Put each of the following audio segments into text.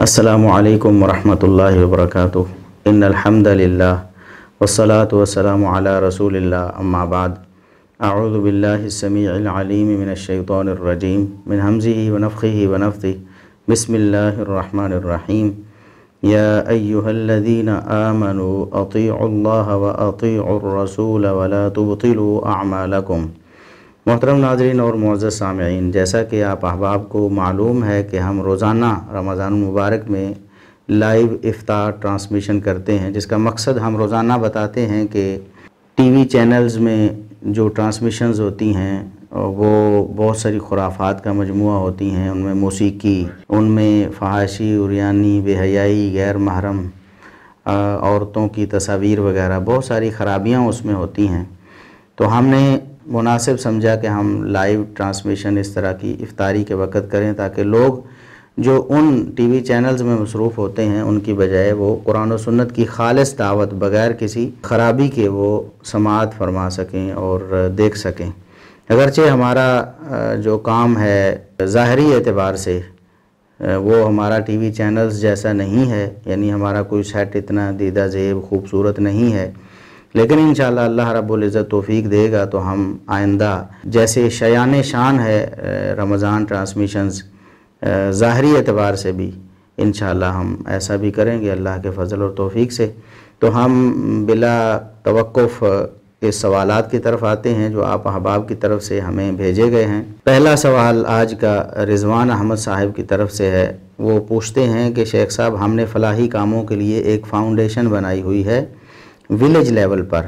السلام عليكم ورحمة الله وبركاته إن الحمد لله والصلاة والسلام على رسول الله أما بعد أعوذ بالله السميع العليم من الشيطان الرجيم من همزه ونفخه ونفثه بسم الله الرحمن الرحيم يا أيها الذين آمنوا أطيعوا الله وأطيعوا الرسول ولا تبطلوا أعمالكم محترم ناظرین اور معزز سامعین جیسا کہ آپ احباب کو معلوم ہے کہ ہم روزانہ رمضان المبارک میں لائیو افطار ٹرانسمیشن کرتے ہیں جس کا مقصد ہم روزانہ بتاتے ہیں کہ ٹی وی چینلز میں جو ٹرانسمیشنز ہوتی ہیں وہ بہت ساری خرافات کا مجموعہ ہوتی ہیں ان میں موسیقی ان میں فحاشی اریانی بے حیائی غیر محرم عورتوں کی تصاویر وغیرہ بہت ساری خرابیاں اس میں ہوتی ہیں تو ہم نے مناسب سمجھا کہ ہم لائیو ٹرانسمیشن اس طرح کی افطاری کے وقت کریں تاکہ لوگ جو ان ٹی وی چینلز میں مصروف ہوتے ہیں ان کی بجائے وہ قرآن و سنت کی خالص دعوت بغیر کسی خرابی کے وہ سماعت فرما سکیں اور دیکھ سکیں اگرچہ ہمارا جو کام ہے ظاہری اعتبار سے وہ ہمارا ٹی وی چینلز جیسا نہیں ہے یعنی ہمارا کوئی سیٹ اتنا دیدہ زیب خوبصورت نہیں ہے لیکن انشاءاللہ اللہ رب العزت توفیق دے گا تو ہم آئندہ جیسے شیان شان ہے رمضان ٹرانسمیشنز ظاہری اعتبار سے بھی انشاءاللہ ہم ایسا بھی کریں گے اللہ کے فضل اور توفیق سے تو ہم بلا توقف اس سوالات کی طرف آتے ہیں جو آپ احباب کی طرف سے ہمیں بھیجے گئے ہیں پہلا سوال آج کا رضوان احمد صاحب کی طرف سے ہے وہ پوچھتے ہیں کہ شیخ صاحب ہم نے فلاحی کاموں کے لیے ایک فاؤنڈیشن بنائی ہوئی ہے ویلیج لیول پر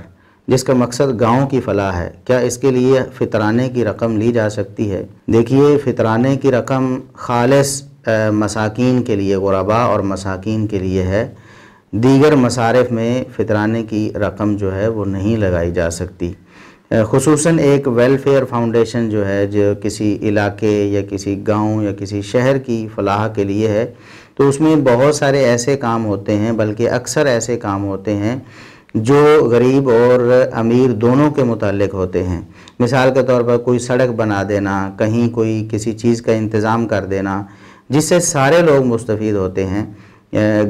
جس کا مقصد گاؤں کی فلاح ہے کیا اس کے لیے فطرانے کی رقم لی جا سکتی ہے دیکھیے فطرانے کی رقم خالص مساکین کے لیے غرباء اور مساکین کے لیے ہے دیگر مصارف میں فطرانے کی رقم جو ہے وہ نہیں لگائی جا سکتی خصوصاً ایک ویلفیئر فاؤنڈیشن جو ہے جو کسی علاقے یا کسی گاؤں یا کسی شہر کی فلاح کے لیے ہے تو اس میں بہت سارے ایسے کام ہوتے ہیں بلکہ اکثر ایسے کام ہوتے ہیں جو غریب اور امیر دونوں کے متعلق ہوتے ہیں مثال کے طور پر کوئی سڑک بنا دینا کہیں کوئی کسی چیز کا انتظام کر دینا جس سے سارے لوگ مستفید ہوتے ہیں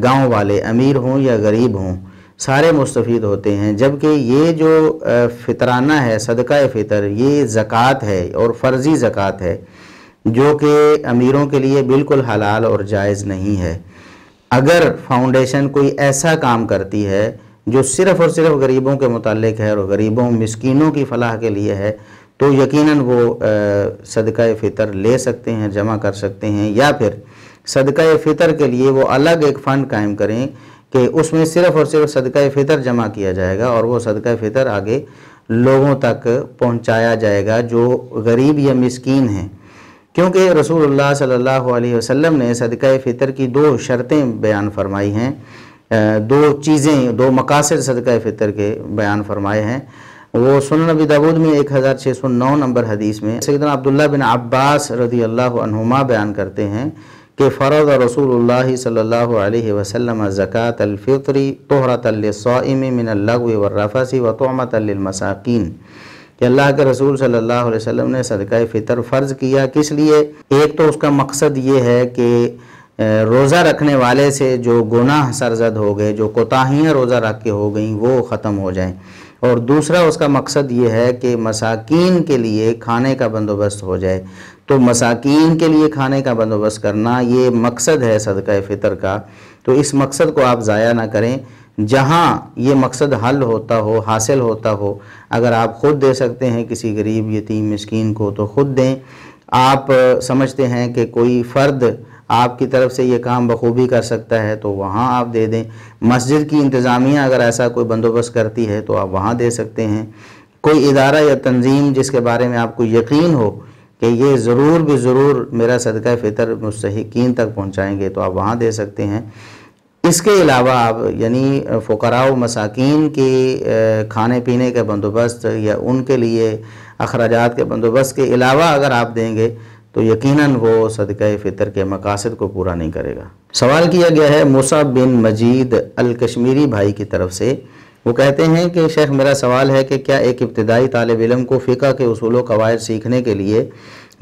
گاؤں والے امیر ہوں یا غریب ہوں سارے مستفید ہوتے ہیں جبکہ یہ جو فطرانہ ہے صدقہ فطر یہ زکوٰۃ ہے اور فرضی زکوٰۃ ہے جو کہ امیروں کے لیے بالکل حلال اور جائز نہیں ہے اگر فاؤنڈیشن کوئی ایسا کام کرتی ہے جو صرف اور صرف غریبوں کے متعلق ہے اور غریبوں مسکینوں کی فلاح کے لیے ہے تو یقیناً وہ صدقہ فطر لے سکتے ہیں جمع کر سکتے ہیں یا پھر صدقہ فطر کے لیے وہ الگ ایک فنڈ قائم کریں کہ اس میں صرف اور صرف صدقہ فطر جمع کیا جائے گا اور وہ صدقہ فطر آگے لوگوں تک پہنچایا جائے گا جو غریب یا مسکین ہیں کیونکہ رسول اللہ صلی اللہ علیہ وسلم نے صدقہ فطر کی دو شرطیں بیان فرمائی ہیں دو چیزیں دو مقاصد صدقہ فطر کے بیان فرمائے ہیں وہ سنن نبی میں ایک ہزار چھ سو نو نمبر حدیث میں سیدنا عبداللہ بن عباس رضی اللہ عنہما بیان کرتے ہیں کہ فرض رسول اللہ اللہ صلی علیہ وسلم زکاة الفطری من اللغو و تمت للمساقین کہ اللہ کے رسول صلی اللہ علیہ وسلم نے صدقہ فطر فرض کیا کس لیے ایک تو اس کا مقصد یہ ہے کہ روزہ رکھنے والے سے جو گناہ سرزد ہو گئے جو کوتاہیاں روزہ رکھ کے ہو گئیں وہ ختم ہو جائیں اور دوسرا اس کا مقصد یہ ہے کہ مساکین کے لیے کھانے کا بندوبست ہو جائے تو مساکین کے لیے کھانے کا بندوبست کرنا یہ مقصد ہے صدقہ فطر کا تو اس مقصد کو آپ ضائع نہ کریں جہاں یہ مقصد حل ہوتا ہو حاصل ہوتا ہو اگر آپ خود دے سکتے ہیں کسی غریب یتیم مسکین کو تو خود دیں آپ سمجھتے ہیں کہ کوئی فرد آپ کی طرف سے یہ کام بخوبی کر سکتا ہے تو وہاں آپ دے دیں مسجد کی انتظامیہ اگر ایسا کوئی بندوبست کرتی ہے تو آپ وہاں دے سکتے ہیں کوئی ادارہ یا تنظیم جس کے بارے میں آپ کو یقین ہو کہ یہ ضرور بھی ضرور میرا صدقہ فطر مستحقین تک پہنچائیں گے تو آپ وہاں دے سکتے ہیں اس کے علاوہ آپ یعنی فقراء و مساکین کی کھانے پینے کے بندوبست یا ان کے لیے اخراجات کے بندوبست کے علاوہ اگر آپ دیں گے تو یقیناً وہ صدقہ فطر کے مقاصد کو پورا نہیں کرے گا سوال کیا گیا ہے موسیٰ بن مجید الکشمیری بھائی کی طرف سے وہ کہتے ہیں کہ شیخ میرا سوال ہے کہ کیا ایک ابتدائی طالب علم کو فقہ کے اصول و قوائد سیکھنے کے لیے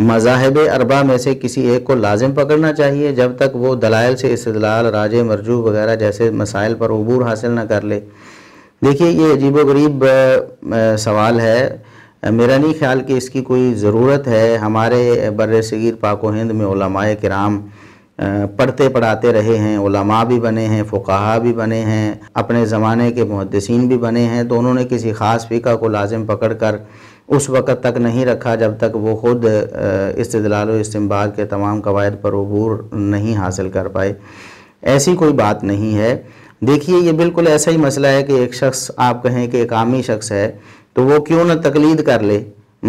مذاہب اربعہ میں سے کسی ایک کو لازم پکڑنا چاہیے جب تک وہ دلائل سے استدلال راج مرجو وغیرہ جیسے مسائل پر عبور حاصل نہ کر لے دیکھیے یہ عجیب و غریب سوال ہے میرا نہیں خیال کہ اس کی کوئی ضرورت ہے ہمارے بر صغیر پاک و ہند میں علماء کرام پڑھتے پڑھاتے رہے ہیں علماء بھی بنے ہیں فقہا بھی بنے ہیں اپنے زمانے کے محدثین بھی بنے ہیں تو انہوں نے کسی خاص فقہ کو لازم پکڑ کر اس وقت تک نہیں رکھا جب تک وہ خود استدلال و اجتماع کے تمام قواعد پر عبور نہیں حاصل کر پائے ایسی کوئی بات نہیں ہے دیکھیے یہ بالکل ایسا ہی مسئلہ ہے کہ ایک شخص آپ کہیں کہ ایک عامی شخص ہے تو وہ کیوں نہ تقلید کر لے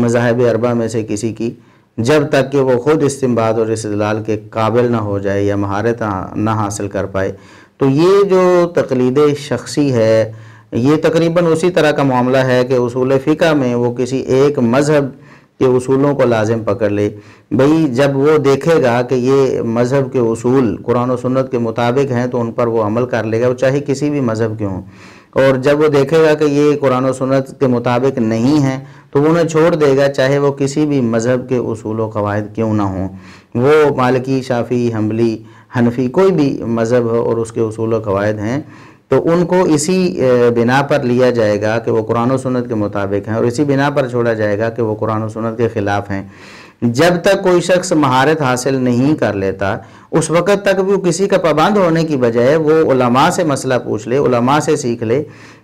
مذاہب عربہ میں سے کسی کی جب تک کہ وہ خود استمباد اور استدلال کے قابل نہ ہو جائے یا مہارت نہ حاصل کر پائے تو یہ جو تقلید شخصی ہے یہ تقریباً اسی طرح کا معاملہ ہے کہ اصول فقہ میں وہ کسی ایک مذہب کے اصولوں کو لازم پکڑ لے بھئی جب وہ دیکھے گا کہ یہ مذہب کے اصول قرآن و سنت کے مطابق ہیں تو ان پر وہ عمل کر لے گا وہ چاہے کسی بھی مذہب کے ہوں اور جب وہ دیکھے گا کہ یہ قرآن و سنت کے مطابق نہیں ہیں تو وہ انہیں چھوڑ دے گا چاہے وہ کسی بھی مذہب کے اصول و قواعد کیوں نہ ہوں وہ مالکی شافی حملی حنفی کوئی بھی مذہب ہو اور اس کے اصول و قواعد ہیں تو ان کو اسی بنا پر لیا جائے گا کہ وہ قرآن و سنت کے مطابق ہیں اور اسی بنا پر چھوڑا جائے گا کہ وہ قرآن و سنت کے خلاف ہیں جب تک کوئی شخص مہارت حاصل نہیں کر لیتا اس وقت تک بھی کسی کا پابند ہونے کی بجائے وہ علماء سے مسئلہ پوچھ لے علماء سے سیکھ لے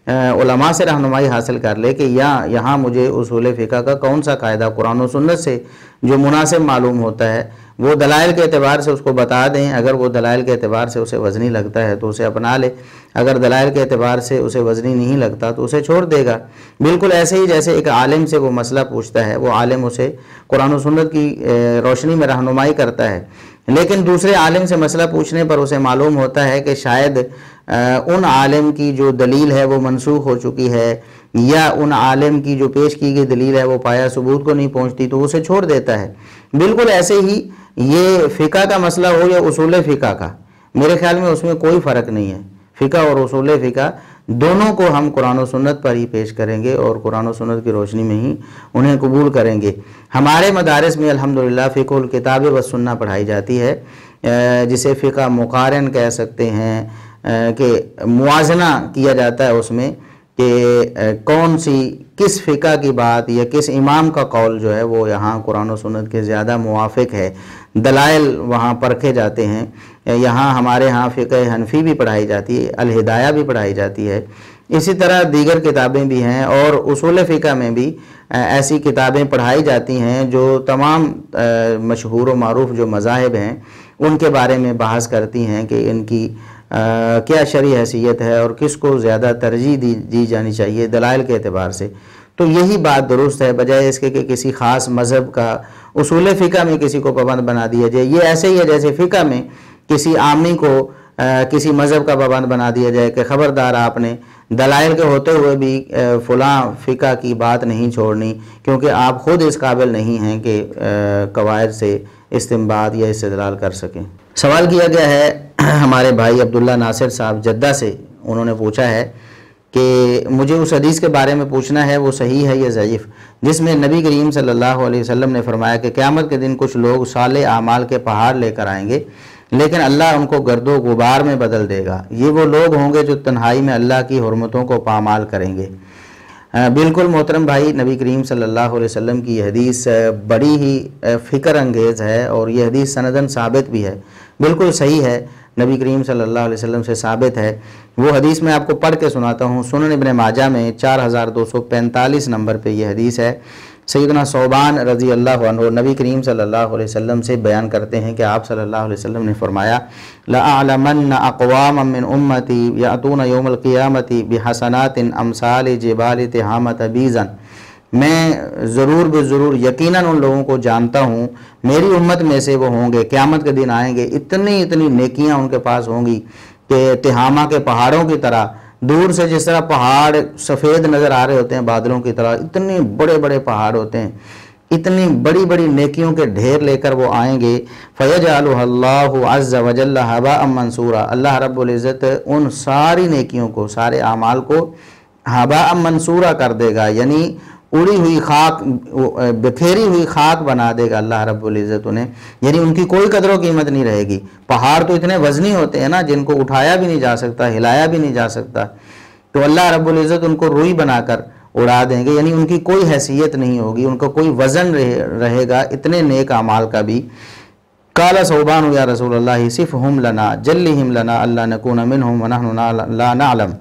علماء سے رہنمائی حاصل کر لے کہ یا یہاں مجھے اصول فقہ کا کون سا قاعدہ قرآن و سنت سے جو مناسب معلوم ہوتا ہے وہ دلائل کے اعتبار سے اس کو بتا دیں اگر وہ دلائل کے اعتبار سے اسے وزنی لگتا ہے تو اسے اپنا لے اگر دلائل کے اعتبار سے اسے وزنی نہیں لگتا تو اسے چھوڑ دے گا بالکل ایسے ہی جیسے ایک عالم سے وہ مسئلہ پوچھتا ہے وہ عالم اسے قرآن و سنت کی روشنی میں رہنمائی کرتا ہے لیکن دوسرے عالم سے مسئلہ پوچھنے پر اسے معلوم ہوتا ہے کہ شاید ان عالم کی جو دلیل ہے وہ منسوخ ہو چکی ہے یا ان عالم کی جو پیش کی گئی دلیل ہے وہ پایا ثبوت کو نہیں پہنچتی تو اسے چھوڑ دیتا ہے بالکل ایسے ہی یہ فقہ کا مسئلہ ہو یا اصول فقہ کا میرے خیال میں اس میں کوئی فرق نہیں ہے فقہ اور اصول فقہ دونوں کو ہم قرآن و سنت پر ہی پیش کریں گے اور قرآن و سنت کی روشنی میں ہی انہیں قبول کریں گے ہمارے مدارس میں الحمدللہ فقہ الکتاب و سننا پڑھائی جاتی ہے جسے فقہ مقارن کہہ سکتے ہیں کہ موازنہ کیا جاتا ہے اس میں کہ کون سی کس فقہ کی بات یا کس امام کا قول جو ہے وہ یہاں قرآن و سنت کے زیادہ موافق ہے دلائل وہاں پرکھے جاتے ہیں یہاں ہمارے ہاں فقہ حنفی بھی پڑھائی جاتی ہے الہدایہ بھی پڑھائی جاتی ہے اسی طرح دیگر کتابیں بھی ہیں اور اصول فقہ میں بھی ایسی کتابیں پڑھائی جاتی ہیں جو تمام مشہور و معروف جو مذاہب ہیں ان کے بارے میں بحث کرتی ہیں کہ ان کی کیا شرع حیثیت ہے اور کس کو زیادہ ترجیح دی جانی چاہیے دلائل کے اعتبار سے تو یہی بات درست ہے بجائے اس کے کہ کسی خاص مذہب کا اصول فقہ میں کسی کو پابند بنا دیا جائے یہ ایسے ہی ہے جیسے فقہ میں کسی عامی کو کسی مذہب کا پابند بنا دیا جائے کہ خبردار آپ نے دلائل کے ہوتے ہوئے بھی فلاں فقہ کی بات نہیں چھوڑنی کیونکہ آپ خود اس قابل نہیں ہیں کہ قواعد سے استمباد یا استدلال کر سکیں سوال کیا گیا ہے ہمارے بھائی عبداللہ ناصر صاحب جدہ سے انہوں نے پوچھا ہے کہ مجھے اس حدیث کے بارے میں پوچھنا ہے وہ صحیح ہے یا ضعیف جس میں نبی کریم صلی اللہ علیہ وسلم نے فرمایا کہ قیامت کے دن کچھ لوگ صالح اعمال کے پہاڑ لے کر آئیں گے لیکن اللہ ان کو گرد و غبار میں بدل دے گا یہ وہ لوگ ہوں گے جو تنہائی میں اللہ کی حرمتوں کو پامال کریں گے ہاں، بالکل محترم بھائی نبی کریم صلی اللہ علیہ وسلم کی یہ حدیث بڑی ہی فکر انگیز ہے اور یہ حدیث سندن ثابت بھی ہے بالکل صحیح ہے نبی کریم صلی اللہ علیہ وسلم سے ثابت ہے وہ حدیث میں آپ کو پڑھ کے سناتا ہوں سنن ابن ماجہ میں چار ہزار دو سو پینتالیس نمبر پہ یہ حدیث ہے سیدنا صوبان رضی اللہ عنہ نبی کریم صلی اللہ علیہ وسلم سے بیان کرتے ہیں کہ آپ صلی اللہ علیہ وسلم نے فرمایا لَأَعْلَمَنَّ أَقْوَامًا مِّنْ أُمَّتِ يَعْتُونَ يَوْمَ الْقِيَامَةِ بِحَسَنَاتٍ أَمْسَالِ جِبَالِ تِحَامَةَ بِيزًا میں ضرور بے ضرور یقیناً ان لوگوں کو جانتا ہوں میری امت میں سے وہ ہوں گے قیامت کے دن آئیں گے اتنی اتنی نیکیاں ان کے پاس ہوں گی کہ تہامہ کے پہاڑوں کی طرح دور سے جس طرح پہاڑ سفید نظر آ رہے ہوتے ہیں بادلوں کی طرح اتنے بڑے بڑے پہاڑ ہوتے ہیں اتنی بڑی بڑی نیکیوں کے ڈھیر لے کر وہ آئیں گے فیض اللہ عَزَّ اللہ حبا منصورہ اللہ رب العزت ان ساری نیکیوں کو سارے اعمال کو ہوبا ام منصورہ کر دے گا یعنی اڑی ہوئی خاک بھھیری ہوئی خاک بنا دے گا اللہ رب العزت انہیں یعنی ان کی کوئی قدر و قیمت نہیں رہے گی پہاڑ تو اتنے وزنی ہوتے ہیں نا جن کو اٹھایا بھی نہیں جا سکتا ہلایا بھی نہیں جا سکتا تو اللہ رب العزت ان کو روئی بنا کر اڑا دیں گے یعنی ان کی کوئی حیثیت نہیں ہوگی ان کو کوئی وزن رہے گا اتنے نیک اعمال کا بھی کالا صوبان یا رسول اللہ صف ہم لنا جلی ہم لنا اللہ نہ علم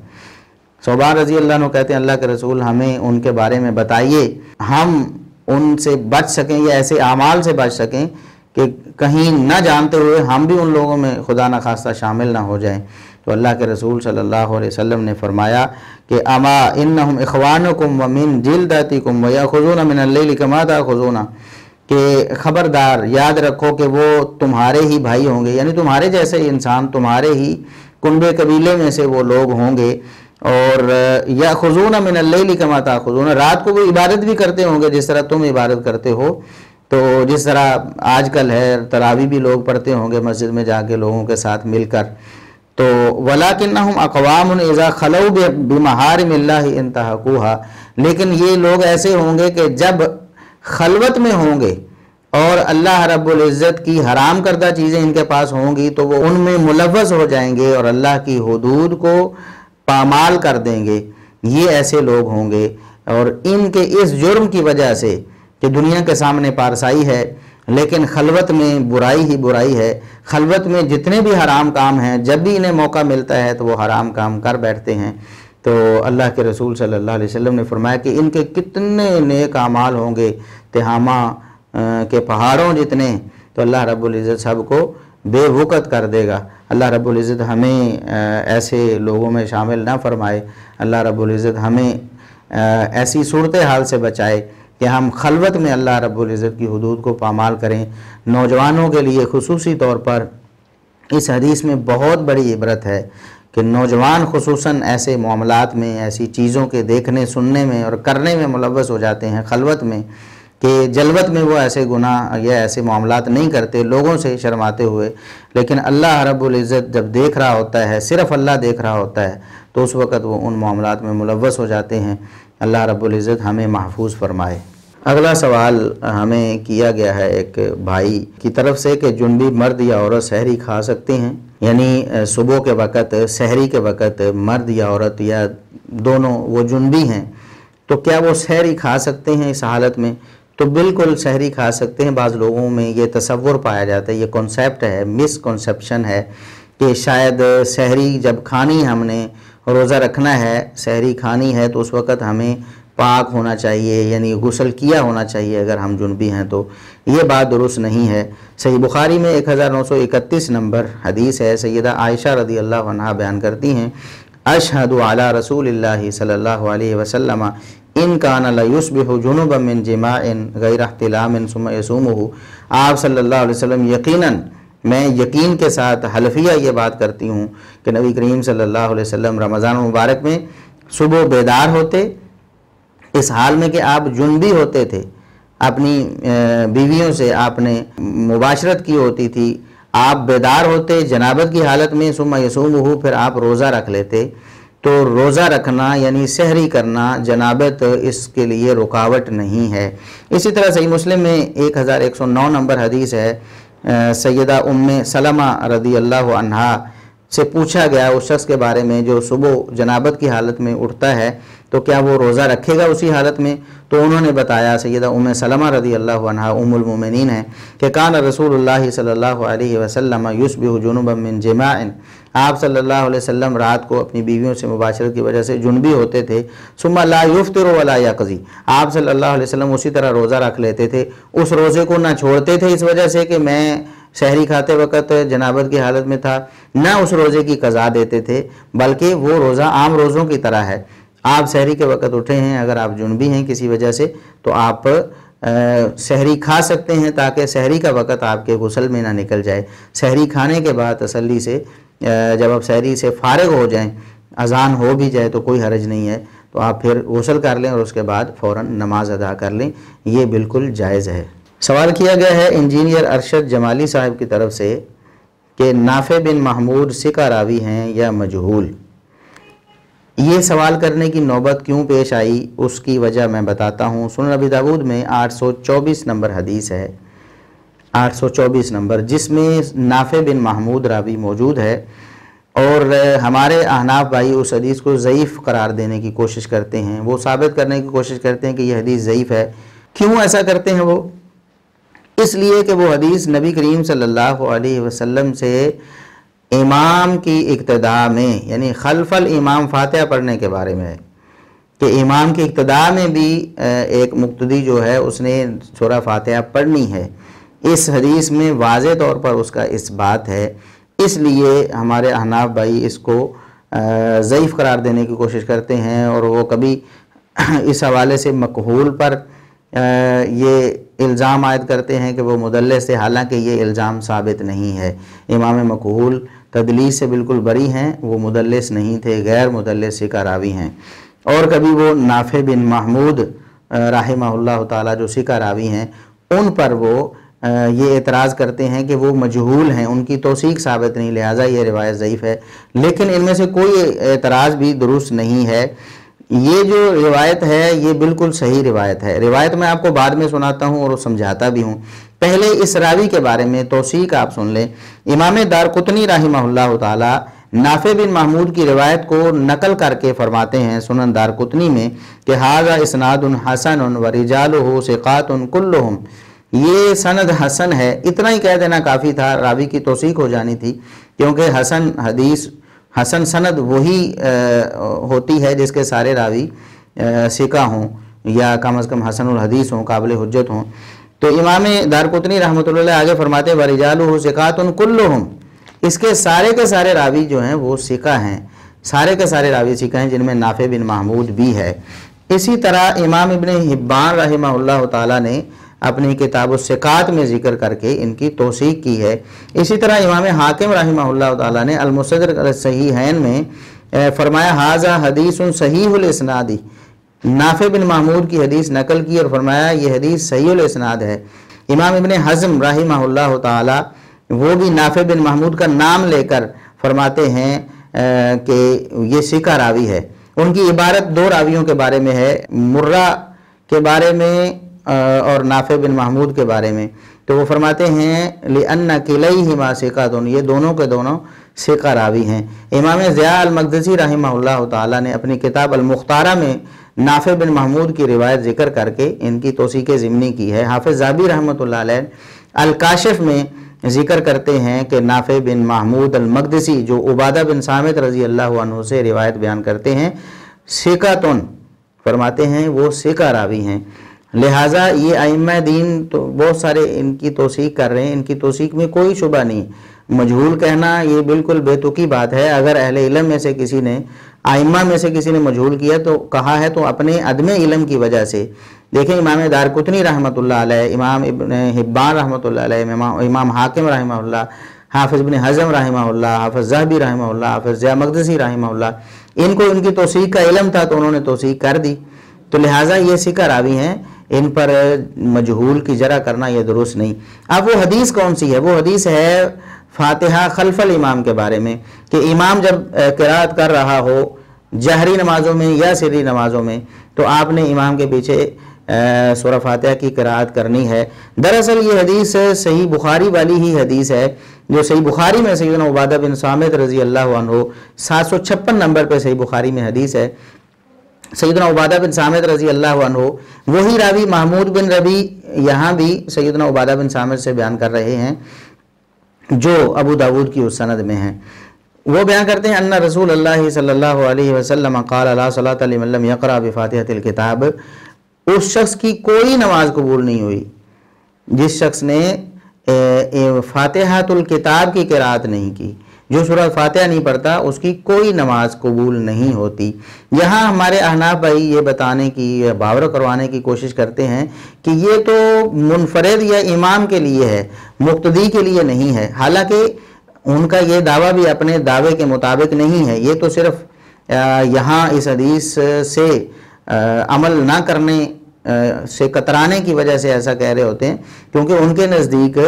صوبان رضی اللہ عنہ کہتے ہیں اللہ کے رسول ہمیں ان کے بارے میں بتائیے ہم ان سے بچ سکیں یا ایسے اعمال سے بچ سکیں کہ کہیں نہ جانتے ہوئے ہم بھی ان لوگوں میں خدا نخاستہ شامل نہ ہو جائیں تو اللہ کے رسول صلی اللہ علیہ وسلم نے فرمایا کہ اما انہم اخوانکم ومن کم ویاخذون من اللیل کما تاخذون کہ خبردار یاد رکھو کہ وہ تمہارے ہی بھائی ہوں گے یعنی تمہارے جیسے انسان تمہارے ہی کنبے قبیلے میں سے وہ لوگ ہوں گے اور یا خزون امن اللہ کما تا خجون رات کو وہ عبادت بھی کرتے ہوں گے جس طرح تم عبادت کرتے ہو تو جس طرح آج کل ہے تراوی بھی لوگ پڑھتے ہوں گے مسجد میں جا کے لوگوں کے ساتھ مل کر تو ولا اقوام اذا خلو بے اللہ انتہا لیکن یہ لوگ ایسے ہوں گے کہ جب خلوت میں ہوں گے اور اللہ رب العزت کی حرام کردہ چیزیں ان کے پاس ہوں گی تو وہ ان میں ملوث ہو جائیں گے اور اللہ کی حدود کو پامال کر دیں گے یہ ایسے لوگ ہوں گے اور ان کے اس جرم کی وجہ سے کہ دنیا کے سامنے پارسائی ہے لیکن خلوت میں برائی ہی برائی ہے خلوت میں جتنے بھی حرام کام ہیں جب بھی انہیں موقع ملتا ہے تو وہ حرام کام کر بیٹھتے ہیں تو اللہ کے رسول صلی اللہ علیہ وسلم نے فرمایا کہ ان کے کتنے نیک کامال ہوں گے تہامہ کے پہاڑوں جتنے تو اللہ رب العزت سب کو بے وقت کر دے گا اللہ رب العزت ہمیں ایسے لوگوں میں شامل نہ فرمائے اللہ رب العزت ہمیں ایسی صورتحال سے بچائے کہ ہم خلوت میں اللہ رب العزت کی حدود کو پامال کریں نوجوانوں کے لیے خصوصی طور پر اس حدیث میں بہت بڑی عبرت ہے کہ نوجوان خصوصاً ایسے معاملات میں ایسی چیزوں کے دیکھنے سننے میں اور کرنے میں ملوث ہو جاتے ہیں خلوت میں کہ جلوت میں وہ ایسے گناہ یا ایسے معاملات نہیں کرتے لوگوں سے شرماتے ہوئے لیکن اللہ رب العزت جب دیکھ رہا ہوتا ہے صرف اللہ دیکھ رہا ہوتا ہے تو اس وقت وہ ان معاملات میں ملوث ہو جاتے ہیں اللہ رب العزت ہمیں محفوظ فرمائے اگلا سوال ہمیں کیا گیا ہے ایک بھائی کی طرف سے کہ جنبی مرد یا عورت سہری کھا سکتے ہیں یعنی صبح کے وقت سہری کے وقت مرد یا عورت یا دونوں وہ جنبی ہیں تو کیا وہ سحری کھا سکتے ہیں اس حالت میں تو بالکل شہری کھا سکتے ہیں بعض لوگوں میں یہ تصور پایا جاتا ہے یہ کنسیپٹ ہے مس کنسیپشن ہے کہ شاید شہری جب کھانی ہم نے روزہ رکھنا ہے شہری کھانی ہے تو اس وقت ہمیں پاک ہونا چاہیے یعنی غسل کیا ہونا چاہیے اگر ہم جنبی ہیں تو یہ بات درست نہیں ہے صحیح بخاری میں ایک ہزار نو سو اکتیس نمبر حدیث ہے سیدہ عائشہ رضی اللہ عنہ بیان کرتی ہیں اشہد علی رسول اللہ صلی اللہ علیہ وسلم ان کان لا یصبح ہو من جماع غیر احتلام ثم عن سم یسوم آپ صلی اللہ علیہ وسلم یقیناً میں یقین کے ساتھ حلفیہ یہ بات کرتی ہوں کہ نبی کریم صلی اللہ علیہ وسلم رمضان مبارک میں صبح بیدار ہوتے اس حال میں کہ آپ جن بھی ہوتے تھے اپنی بیویوں سے آپ نے مباشرت کی ہوتی تھی آپ بیدار ہوتے جنابت کی حالت میں سم یسوم ہو پھر آپ روزہ رکھ لیتے تو روزہ رکھنا یعنی سحری کرنا جنابت اس کے لیے رکاوٹ نہیں ہے اسی طرح صحیح مسلم میں ایک ہزار ایک سو نو نمبر حدیث ہے سیدہ ام سلمہ رضی اللہ عنہا سے پوچھا گیا اس شخص کے بارے میں جو صبح جنابت کی حالت میں اٹھتا ہے تو کیا وہ روزہ رکھے گا اسی حالت میں تو انہوں نے بتایا سیدہ ام سلمہ رضی اللہ عنہ ام المومنین ہے کہ کان رسول اللہ صلی اللہ علیہ وسلم جنوبا من جماعن آپ صلی اللہ علیہ وسلم رات کو اپنی بیویوں سے مباشرت کی وجہ سے جنبی ہوتے تھے لا یفتر ولا یقضی آپ صلی اللہ علیہ وسلم اسی طرح روزہ رکھ لیتے تھے اس روزے کو نہ چھوڑتے تھے اس وجہ سے کہ میں شہری کھاتے وقت جنابت کی حالت میں تھا نہ اس روزے کی قضاء دیتے تھے بلکہ وہ روزہ عام روزوں کی طرح ہے آپ شہری کے وقت اٹھے ہیں اگر آپ جنبی ہیں کسی وجہ سے تو آپ سہری کھا سکتے ہیں تاکہ سہری کا وقت آپ کے غسل میں نہ نکل جائے سہری کھانے کے بعد تسلی سے جب آپ سہری سے فارغ ہو جائیں اذان ہو بھی جائے تو کوئی حرج نہیں ہے تو آپ پھر غسل کر لیں اور اس کے بعد فوراً نماز ادا کر لیں یہ بالکل جائز ہے سوال کیا گیا ہے انجینئر ارشد جمالی صاحب کی طرف سے کہ نافع بن محمود سکھ راوی ہیں یا مجہول یہ سوال کرنے کی نوبت کیوں پیش آئی اس کی وجہ میں بتاتا ہوں سنن ابی دعود میں آٹھ سو چوبیس نمبر حدیث ہے آٹھ سو چوبیس نمبر جس میں نافع بن محمود راوی موجود ہے اور ہمارے احناف بھائی اس حدیث کو ضعیف قرار دینے کی کوشش کرتے ہیں وہ ثابت کرنے کی کوشش کرتے ہیں کہ یہ حدیث ضعیف ہے کیوں ایسا کرتے ہیں وہ اس لیے کہ وہ حدیث نبی کریم صلی اللہ علیہ وسلم سے امام کی اقتداء میں یعنی خلف الامام فاتحہ پڑھنے کے بارے میں کہ امام کی اقتداء میں بھی ایک مقتدی جو ہے اس نے سورہ فاتحہ پڑھنی ہے اس حدیث میں واضح طور پر اس کا اس بات ہے اس لیے ہمارے احناف بھائی اس کو ضعیف قرار دینے کی کوشش کرتے ہیں اور وہ کبھی اس حوالے سے مقہول پر یہ الزام عائد کرتے ہیں کہ وہ مدلس سے حالانکہ یہ الزام ثابت نہیں ہے امام مقہول تدلیس سے بالکل بری ہیں وہ مدلس نہیں تھے غیر مدلس سے کاراوی ہیں اور کبھی وہ نافع بن محمود رحمہ اللہ تعالی جو راوی ہیں ان پر وہ یہ اعتراض کرتے ہیں کہ وہ مجہول ہیں ان کی توثیق ثابت نہیں لہٰذا یہ روایت ضعیف ہے لیکن ان میں سے کوئی اعتراض بھی درست نہیں ہے یہ جو روایت ہے یہ بالکل صحیح روایت ہے روایت میں آپ کو بعد میں سناتا ہوں اور سمجھاتا بھی ہوں پہلے اس راوی کے بارے میں توثیق آپ سن لیں امام دار قطنی رحمہ اللہ تعالیٰ نافع بن محمود کی روایت کو نقل کر کے فرماتے ہیں سنن دار قطنی میں کہ حاضر اسناد حسن و رجالہ سقات کلہم یہ سند حسن ہے اتنا ہی کہہ دینا کافی تھا راوی کی توثیق ہو جانی تھی کیونکہ حسن حدیث حسن سند وہی ہوتی ہے جس کے سارے راوی سکا ہوں یا کم از کم حسن الحدیث ہوں قابل حجت ہوں تو امام دار رحمۃ اللہ آگے فرماتے ورجال الحسکۃ الکلحم اس کے سارے کے سارے راوی جو ہیں وہ سکا ہیں سارے کے سارے راوی سکا ہیں جن میں نافع بن محمود بھی ہے اسی طرح امام ابن حبان رحمہ اللہ تعالیٰ نے اپنی کتاب السکات میں ذکر کر کے ان کی توثیق کی ہے اسی طرح امام حاکم رحمہ اللہ تعالیٰ نے المصدر صحیح میں فرمایا حاضہ حدیث صحیح الاسنادی نافع بن محمود کی حدیث نقل کی اور فرمایا یہ حدیث صحیح السناد ہے امام ابن حضم رحمہ اللہ تعالی وہ بھی نافع بن محمود کا نام لے کر فرماتے ہیں کہ یہ سکہ راوی ہے ان کی عبارت دو راویوں کے بارے میں ہے مرہ کے بارے میں اور نافع بن محمود کے بارے میں تو وہ فرماتے ہیں لِأَنَّ كِلَيْهِمَا سِقَةٌ یہ دونوں کے دونوں سکار راوی ہیں امام ضیاء المقدسی رحمہ اللہ تعالیٰ نے اپنی کتاب المختارہ میں نافع بن محمود کی روایت ذکر کر کے ان کی توثیق اللہ علیہ الکاشف میں ذکر کرتے ہیں کہ نافع بن محمود المقدسی جو عبادہ بن سامت رضی اللہ عنہ سے روایت بیان کرتے ہیں سیکا فرماتے ہیں وہ سیکا راوی ہیں لہٰذا یہ ائمہ دین تو بہت سارے ان کی توثیق کر رہے ہیں ان کی توثیق میں کوئی شبہ نہیں مجھول کہنا یہ بالکل تکی بات ہے اگر اہل علم میں سے کسی نے آئمہ میں سے کسی نے مجھول کیا تو کہا ہے تو اپنے عدم علم کی وجہ سے دیکھیں امام دارکتنی رحمت رحمۃ اللہ علیہ امام ابن حبان رحمۃ اللہ علیہ امام حاکم رحمہ اللہ حافظ ابن حضم رحمہ اللہ حافظ زہبی رحمہ اللہ حافظ ضیاء مقدسی رحمہ اللہ ان کو ان کی توثیق کا علم تھا تو انہوں نے توثیق کر دی تو لہٰذا یہ فکر راوی ہیں ان پر مجھول کی جرا کرنا یہ درست نہیں اب وہ حدیث کون سی ہے وہ حدیث ہے فاتحہ خلف الامام کے بارے میں کہ امام جب قرآت کر رہا ہو جہری نمازوں میں یا سری نمازوں میں تو آپ نے امام کے پیچھے سورہ فاتحہ کی قرآت کرنی ہے دراصل یہ حدیث صحیح بخاری والی ہی حدیث ہے جو صحیح بخاری میں سیدنا عبادہ بن سامت رضی اللہ عنہ سات سو چھپن نمبر پہ صحیح بخاری میں حدیث ہے سیدنا عبادہ بن سامت رضی اللہ عنہ وہی راوی محمود بن ربی یہاں بھی سیدنا عبادہ بن سامت سے بیان کر رہے ہیں جو ابو داود کی اس سند میں ہیں وہ بیان کرتے ہیں اللہ رسول اللہ صلی اللہ علیہ وسلم قال اللہ صلی اللہ تعلیہ ولم یقرا فاتحت الکتاب اس شخص کی کوئی نماز قبول نہیں ہوئی جس شخص نے فاتحت الکتاب کی قرآت نہیں کی جو سورہ فاتحہ نہیں پڑتا اس کی کوئی نماز قبول نہیں ہوتی یہاں ہمارے احناف بھائی یہ بتانے کی باور کروانے کی کوشش کرتے ہیں کہ یہ تو منفرد یا امام کے لیے ہے مقتدی کے لیے نہیں ہے حالانکہ ان کا یہ دعویٰ بھی اپنے دعوے کے مطابق نہیں ہے یہ تو صرف یہاں اس حدیث سے عمل نہ کرنے سے کترانے کی وجہ سے ایسا کہہ رہے ہوتے ہیں کیونکہ ان کے نزدیک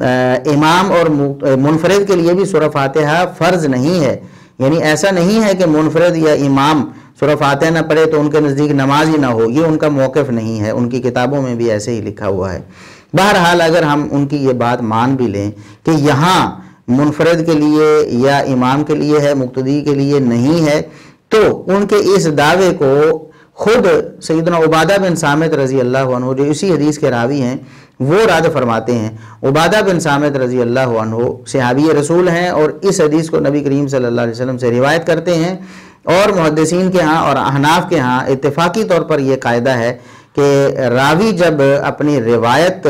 امام اور منفرد کے لیے بھی سورہ فاتحہ فرض نہیں ہے یعنی ایسا نہیں ہے کہ منفرد یا امام سورہ فاتحہ نہ پڑے تو ان کے نزدیک نماز ہی نہ ہو یہ ان کا موقف نہیں ہے ان کی کتابوں میں بھی ایسے ہی لکھا ہوا ہے بہرحال اگر ہم ان کی یہ بات مان بھی لیں کہ یہاں منفرد کے لیے یا امام کے لیے ہے مقتدی کے لیے نہیں ہے تو ان کے اس دعوے کو خود سیدنا عبادہ بن سامت رضی اللہ عنہ جو اسی حدیث کے راوی ہیں وہ رد فرماتے ہیں عبادہ بن سامت رضی اللہ عنہ صحابی رسول ہیں اور اس حدیث کو نبی کریم صلی اللہ علیہ وسلم سے روایت کرتے ہیں اور محدثین کے ہاں اور احناف کے ہاں اتفاقی طور پر یہ قاعدہ ہے کہ راوی جب اپنی روایت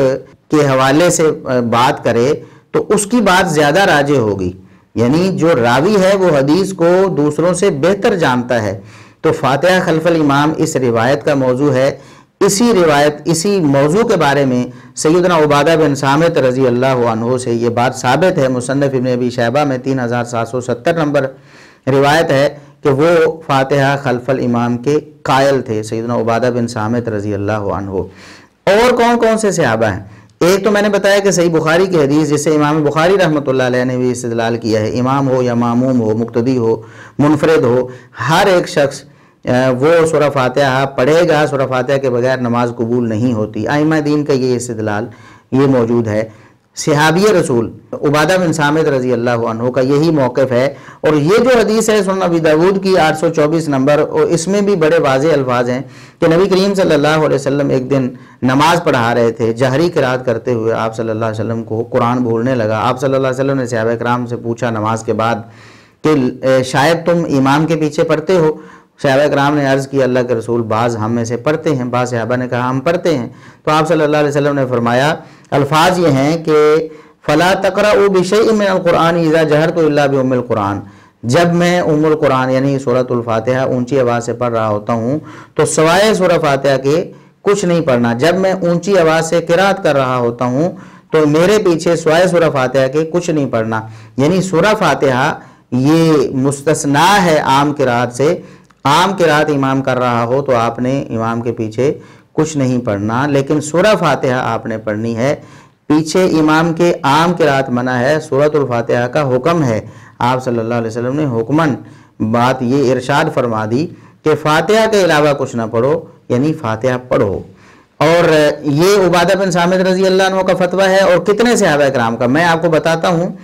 کے حوالے سے بات کرے تو اس کی بات زیادہ راجے ہوگی یعنی جو راوی ہے وہ حدیث کو دوسروں سے بہتر جانتا ہے تو فاتحہ خلف الامام اس روایت کا موضوع ہے اسی روایت اسی موضوع کے بارے میں سیدنا عبادہ بن سامت رضی اللہ عنہ سے یہ بات ثابت ہے مصنف ابن ابی شہبہ میں تین ہزار سات سو ستر نمبر روایت ہے کہ وہ فاتحہ خلف الامام کے قائل تھے سیدنا عبادہ بن سامت رضی اللہ عنہ اور کون کون سے صحابہ ہیں ایک تو میں نے بتایا کہ صحیح بخاری کی حدیث جسے امام بخاری رحمۃ اللہ علیہ نے بھی استدلال کیا ہے امام ہو یا معموم ہو مقتدی ہو منفرد ہو ہر ایک شخص وہ سورہ فاتحہ پڑھے گا سورہ فاتحہ کے بغیر نماز قبول نہیں ہوتی آئمہ دین کا یہ استدلال یہ موجود ہے صحابی رسول عبادہ بن سامد رضی اللہ عنہ کا یہی موقف ہے اور یہ جو حدیث ہے سنن ابی داود کی آٹھ سو چوبیس نمبر اور اس میں بھی بڑے واضح الفاظ ہیں کہ نبی کریم صلی اللہ علیہ وسلم ایک دن نماز پڑھا رہے تھے جہری قرآن کرتے ہوئے آپ صلی اللہ علیہ وسلم کو قرآن بھولنے لگا آپ صلی اللہ علیہ وسلم نے صحابہ اکرام سے پوچھا نماز کے بعد کہ شاید تم امام کے پیچھے پڑھتے ہو صحابہ کرام نے عرض کی اللہ کے رسول بعض ہم میں سے پڑھتے ہیں بعض صحابہ نے کہا ہم پڑھتے ہیں تو آپ صلی اللہ علیہ وسلم نے فرمایا الفاظ یہ ہیں کہ فلاں القرآن جب میں ام القرآن یعنی الفاتحہ اونچی آواز سے پڑھ رہا ہوتا ہوں تو سوائے سورف فاتحہ کے کچھ نہیں پڑھنا جب میں اونچی آواز سے کراط کر رہا ہوتا ہوں تو میرے پیچھے سوائے سورف فاتحہ کے کچھ نہیں پڑھنا یعنی سورف فاتحہ یہ مستثنا ہے عام کراعت سے عام کے رات امام کر رہا ہو تو آپ نے امام کے پیچھے کچھ نہیں پڑھنا لیکن سورہ فاتحہ آپ نے پڑھنی ہے پیچھے امام کے عام کے رات منع ہے سورت الفاتحہ کا حکم ہے آپ صلی اللہ علیہ وسلم نے حکمن بات یہ ارشاد فرما دی کہ فاتحہ کے علاوہ کچھ نہ پڑھو یعنی فاتحہ پڑھو اور یہ عبادہ بن سامد رضی اللہ عنہ کا فتویٰ ہے اور کتنے صحابہ اکرام کرام کا میں آپ کو بتاتا ہوں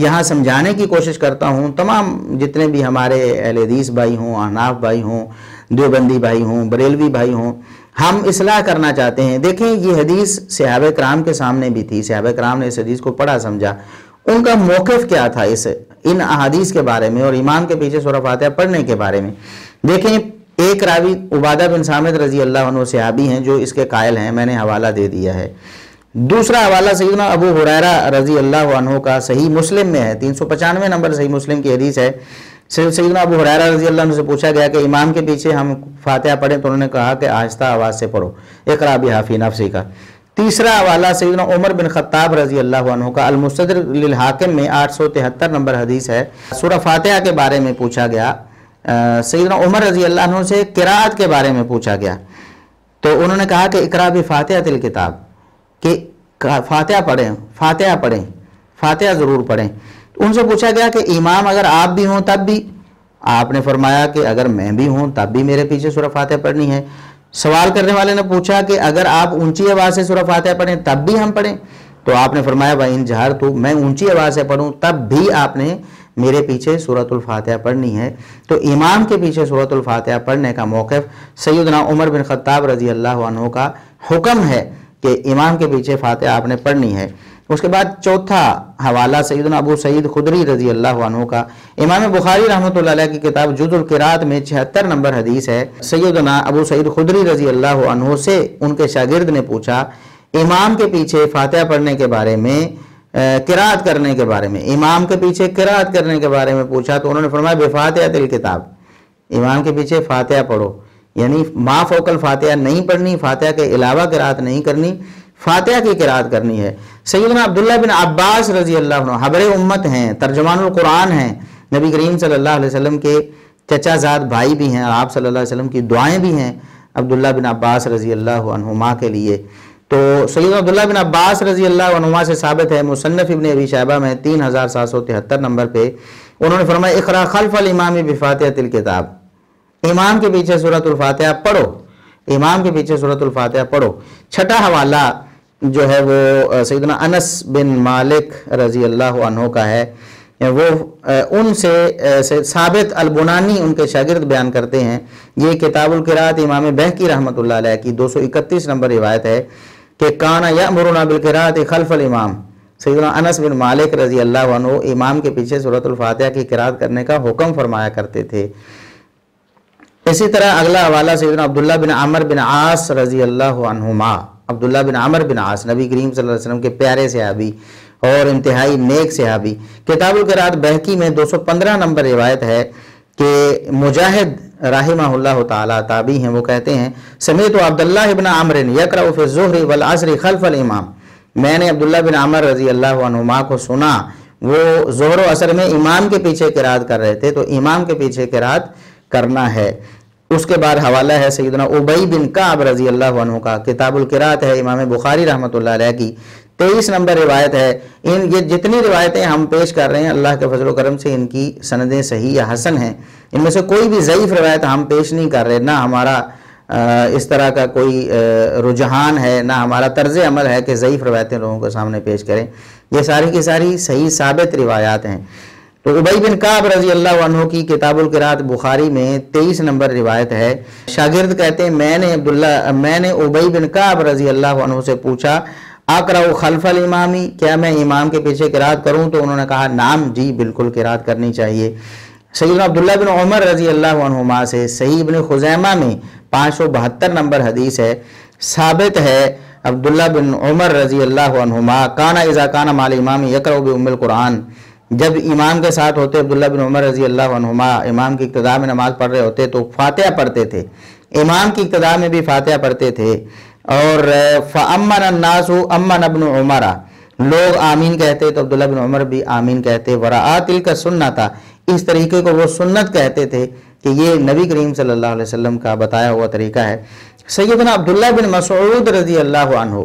یہاں سمجھانے کی کوشش کرتا ہوں تمام جتنے بھی ہمارے اہل حدیث بھائی ہوں احناف بھائی ہوں دیوبندی بھائی ہوں بریلوی بھائی ہوں ہم اصلاح کرنا چاہتے ہیں دیکھیں یہ حدیث صحابہ کرام کے سامنے بھی تھی صحاب کرام نے اس حدیث کو پڑھا سمجھا ان کا موقف کیا تھا اس ان احادیث کے بارے میں اور ایمان کے پیچھے سورہ فاتحہ پڑھنے کے بارے میں دیکھیں ایک راوی عبادہ بن سامد رضی اللہ عنہ صحابی ہیں جو اس کے قائل ہیں میں نے حوالہ دے دیا ہے دوسرا حوالہ سیدنا ابو حریرہ رضی اللہ عنہ کا صحیح مسلم میں ہے تین سو پچانوے نمبر صحیح مسلم کی حدیث ہے سیدنا ابو حریرہ رضی اللہ عنہ سے پوچھا گیا کہ امام کے پیچھے ہم فاتحہ پڑھیں تو انہوں نے کہا کہ آہستہ آواز سے پڑھو اقراب حافی نفسی کا تیسرا حوالہ سیدنا عمر بن خطاب رضی اللہ عنہ کا المصدر للحاکم میں آٹھ سو تہتر نمبر حدیث ہے سورہ فاتحہ کے بارے میں پوچھا گیا سیدنا عمر رضی اللہ عنہ سے قراءت کے بارے میں پوچھا گیا تو انہوں نے کہا کہ اقرا ب فاتحہ تل کتاب کہ فاتحہ پڑھیں فاتحہ پڑھیں فاتحہ ضرور پڑھیں ان سے پوچھا گیا کہ امام اگر آپ بھی ہوں تب بھی آپ نے فرمایا کہ اگر میں بھی ہوں تب بھی میرے پیچھے سورہ فاتحہ پڑھنی ہے سوال کرنے والے نے پوچھا کہ اگر آپ اونچی آواز سے سورہ فاتحہ پڑھیں تب بھی ہم پڑھیں تو آپ نے فرمایا بھائی ان جہار تو میں اونچی آواز سے پڑھوں تب بھی آپ نے میرے پیچھے صورت الفاتحہ پڑھنی ہے تو امام کے پیچھے صورت الفاتحہ پڑھنے کا موقف سیدنا عمر بن خطاب رضی اللہ عنہ کا حکم ہے کہ امام کے پیچھے فاتحہ آپ نے پڑھنی ہے اس کے بعد چوتھا حوالہ سیدنا ابو سعید خدری رضی اللہ عنہ کا امام بخاری رحمۃ اللہ علیہ کی کتاب جد القرات میں چھہتر نمبر حدیث ہے سیدنا ابو سعید خدری رضی اللہ عنہ سے ان کے شاگرد نے پوچھا امام کے پیچھے فاتحہ پڑھنے کے بارے میں قرات کرنے کے بارے میں امام کے پیچھے قرات کرنے کے بارے میں پوچھا تو انہوں نے فرمایا بے فاتحہ دل کتاب امام کے پیچھے فاتحہ پڑھو یعنی ما فوکل فاتحہ نہیں پڑھنی فاتحہ کے علاوہ قرآت نہیں کرنی فاتحہ کی قرآت کرنی ہے سیدنا عبداللہ بن عباس رضی اللہ عنہ حبر امت ہیں ترجمان القرآن ہیں نبی کریم صلی اللہ علیہ وسلم کے چچا زاد بھائی بھی ہیں آپ صلی اللہ علیہ وسلم کی دعائیں بھی ہیں عبداللہ بن عباس رضی اللہ عنہما کے لیے تو سید عبداللہ بن عباس رضی اللہ عنہما سے ثابت ہے مصنف ابن عبی شہبہ میں تین ہزار سات سو تہتر نمبر پہ انہوں نے فرمایا اقرا خلف بفاتحہ تل کتاب امام کے پیچھے صورت الفاتحہ پڑھو امام کے پیچھے صورت الفاتحہ پڑھو چھٹا حوالہ جو ہے وہ سیدنا انس بن مالک رضی اللہ عنہ کا ہے وہ ان سے ثابت البنانی ان کے شاگرد بیان کرتے ہیں یہ کتاب القرأۃ امام بہکی رحمت رحمۃ اللہ علیہ کی دو سو اکتیس نمبر روایت ہے کہ کانا یعمرنا مرنا خلف الامام سیدنا انس بن مالک رضی اللہ عنہ امام کے پیچھے صورت الفاتحہ کی قرآت کرنے کا حکم فرمایا کرتے تھے اسی طرح اگلا حوالہ سیدنا عبداللہ بن عمر بن عاص رضی اللہ عنہما عبداللہ بن عمر بن عاص نبی کریم صلی اللہ علیہ وسلم کے پیارے صحابی اور انتہائی نیک صحابی کتاب القرآن بہکی میں دو سو پندرہ نمبر روایت ہے کہ مجاہد رحمہ اللہ تعالیٰ تابعی ہیں وہ کہتے ہیں سمیت و عبداللہ بن عمر یکرعو فی الزہر والعصر خلف الامام میں نے عبداللہ بن عمر رضی اللہ عنہما کو سنا وہ زہر و عصر میں امام کے پیچھے قرآن کر رہے تھے تو امام کے پیچھے قرآن کرنا ہے اس کے بعد حوالہ ہے سیدنا عبی بن کعب رضی اللہ عنہ کا کتاب القرات ہے امام بخاری رحمۃ اللہ علیہ کی تیئیس نمبر روایت ہے ان یہ جتنی روایتیں ہم پیش کر رہے ہیں اللہ کے فضل و کرم سے ان کی سندیں صحیح یا حسن ہیں ان میں سے کوئی بھی ضعیف روایت ہم پیش نہیں کر رہے نہ ہمارا اس طرح کا کوئی رجحان ہے نہ ہمارا طرز عمل ہے کہ ضعیف روایتیں لوگوں کے سامنے پیش کریں یہ ساری کی ساری صحیح ثابت روایات ہیں تو عبی بن قاب رضی اللہ عنہ کی کتاب القرات بخاری میں تیئیس نمبر روایت ہے شاگرد کہتے ہیں میں نے عبداللہ میں نے عبی بن قاب رضی اللہ عنہ سے پوچھا آ خلف الامامی کیا میں امام کے پیچھے قرات کروں تو انہوں نے کہا نام جی بالکل قرات کرنی چاہیے سیدنا عبداللہ بن عمر رضی اللہ عنہما سے صحیح ابن خزیمہ میں پانچ سو بہتر نمبر حدیث ہے ثابت ہے عبداللہ بن عمر رضی اللہ عنہما کانا اذا کانا مال امامی یکرو بی ام القرآن جب امام کے ساتھ ہوتے عبداللہ بن عمر رضی اللہ عنہما امام کی اقتداء میں نماز پڑھ رہے ہوتے تو فاتحہ پڑھتے تھے امام کی اقتداء میں بھی فاتحہ پڑھتے تھے اور فَأَمَّنَ النَّاسُ امن ابن عمارہ لوگ آمین کہتے تو عبداللہ بن عمر بھی آمین کہتے وراۃل کا سننا تھا اس طریقے کو وہ سنت کہتے تھے کہ یہ نبی کریم صلی اللہ علیہ وسلم کا بتایا ہوا طریقہ ہے سیدنا عبداللہ بن مسعود رضی اللہ عنہ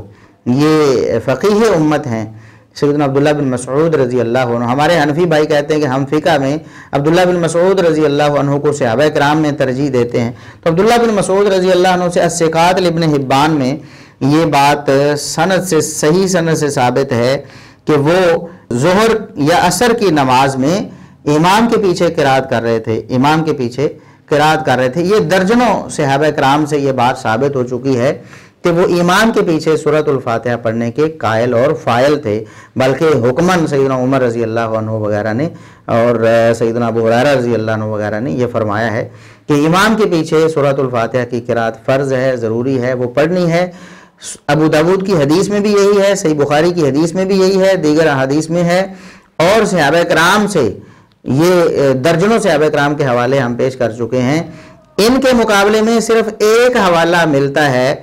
یہ فقیح امت ہیں سیدنا عبداللہ بن مسعود رضی اللہ عنہ ہمارے حنفی بھائی کہتے ہیں کہ ہم فقہ میں عبداللہ بن مسعود رضی اللہ عنہ کو صحابہ کرام میں ترجیح دیتے ہیں تو عبداللہ بن مسعود رضی اللہ عنہ سے السقات لبن حبان میں یہ بات سند سے صحیح سند سے ثابت ہے کہ وہ ظہر یا عصر کی نماز میں امام کے پیچھے کراد کر رہے تھے امام کے پیچھے کراعد کر رہے تھے یہ درجنوں صحابہ کرام سے یہ بات ثابت ہو چکی ہے کہ وہ ایمان کے پیچھے صورت الفاتحہ پڑھنے کے قائل اور فائل تھے بلکہ حکمن سیدنا عمر رضی اللہ عنہ وغیرہ نے اور سیدنا ابو حرارہ رضی اللہ عنہ وغیرہ نے یہ فرمایا ہے کہ ایمان کے پیچھے صورت الفاتحہ کی قرآت فرض ہے ضروری ہے وہ پڑھنی ہے ابو دبود کی حدیث میں بھی یہی ہے صحیح بخاری کی حدیث میں بھی یہی ہے دیگر حدیث میں ہے اور صحابہ کرام سے یہ درجنوں صحابہ کرام کے حوالے ہم پیش کر چکے ہیں ان کے مقابلے میں صرف ایک حوالہ ملتا ہے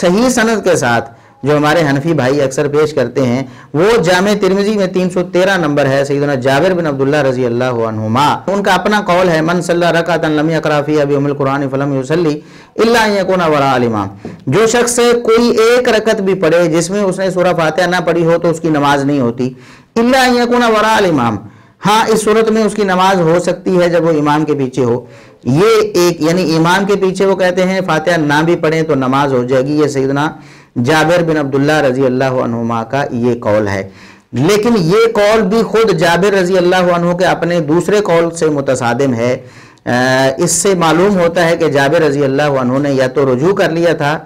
صحیح سند کے ساتھ جو ہمارے حنفی بھائی اکثر پیش کرتے ہیں وہ جامع ترمزی میں تین سو تیرہ نمبر ہے سیدنا جابر بن عبداللہ رضی اللہ عنہما ان کا اپنا قول ہے من صلی اللہ رکعتا لم یقرا فی ابی ام القرآن فلم یسلی الا یکونا ورا الامام جو شخص سے کوئی ایک رکعت بھی پڑھے جس میں اس نے سورہ فاتحہ نہ پڑھی ہو تو اس کی نماز نہیں ہوتی الا یکونا ورا الامام ہاں اس صورت میں اس کی نماز ہو سکتی ہے جب وہ امام کے پیچھے ہو یہ ایک یعنی امام کے پیچھے وہ کہتے ہیں فاتحہ نہ بھی پڑھیں تو نماز ہو جائے گی یہ سیدنا جابر بن عبداللہ رضی اللہ عنہما کا یہ قول ہے لیکن یہ قول بھی خود جابر رضی اللہ عنہ کے اپنے دوسرے قول سے متصادم ہے اس سے معلوم ہوتا ہے کہ جابر رضی اللہ عنہ نے یا تو رجوع کر لیا تھا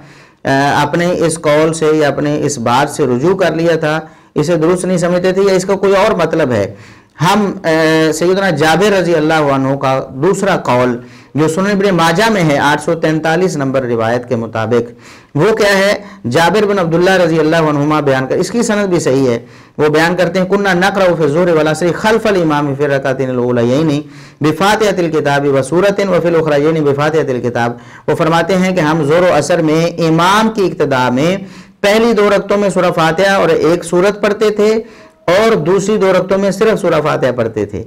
اپنے اس قول سے یا اپنے اس بات سے رجوع کر لیا تھا اسے درست نہیں سمجھتے تھے یا اس کا کوئی اور مطلب ہے ہم سیدنا جابر رضی اللہ عنہ کا دوسرا قول جو سنن ابن ماجہ میں آٹھ سو تینتالیس نمبر روایت کے مطابق وہ کیا ہے جابر بن عبداللہ رضی اللہ عنہما بیان اس کی سند بھی صحیح ہے وہ بیان کرتے ہیں کنہ نقرہ خلف المام بفاتحۃ الکتاب و فلر یہ بفاتحۃ الکتاب وہ فرماتے ہیں کہ ہم زور و اثر میں امام کی اقتداء میں پہلی دو رکتوں میں سورہ فاتحہ اور ایک سورت پڑھتے تھے اور دوسری دو رختوں میں صرف سورہ فاتحہ پڑھتے تھے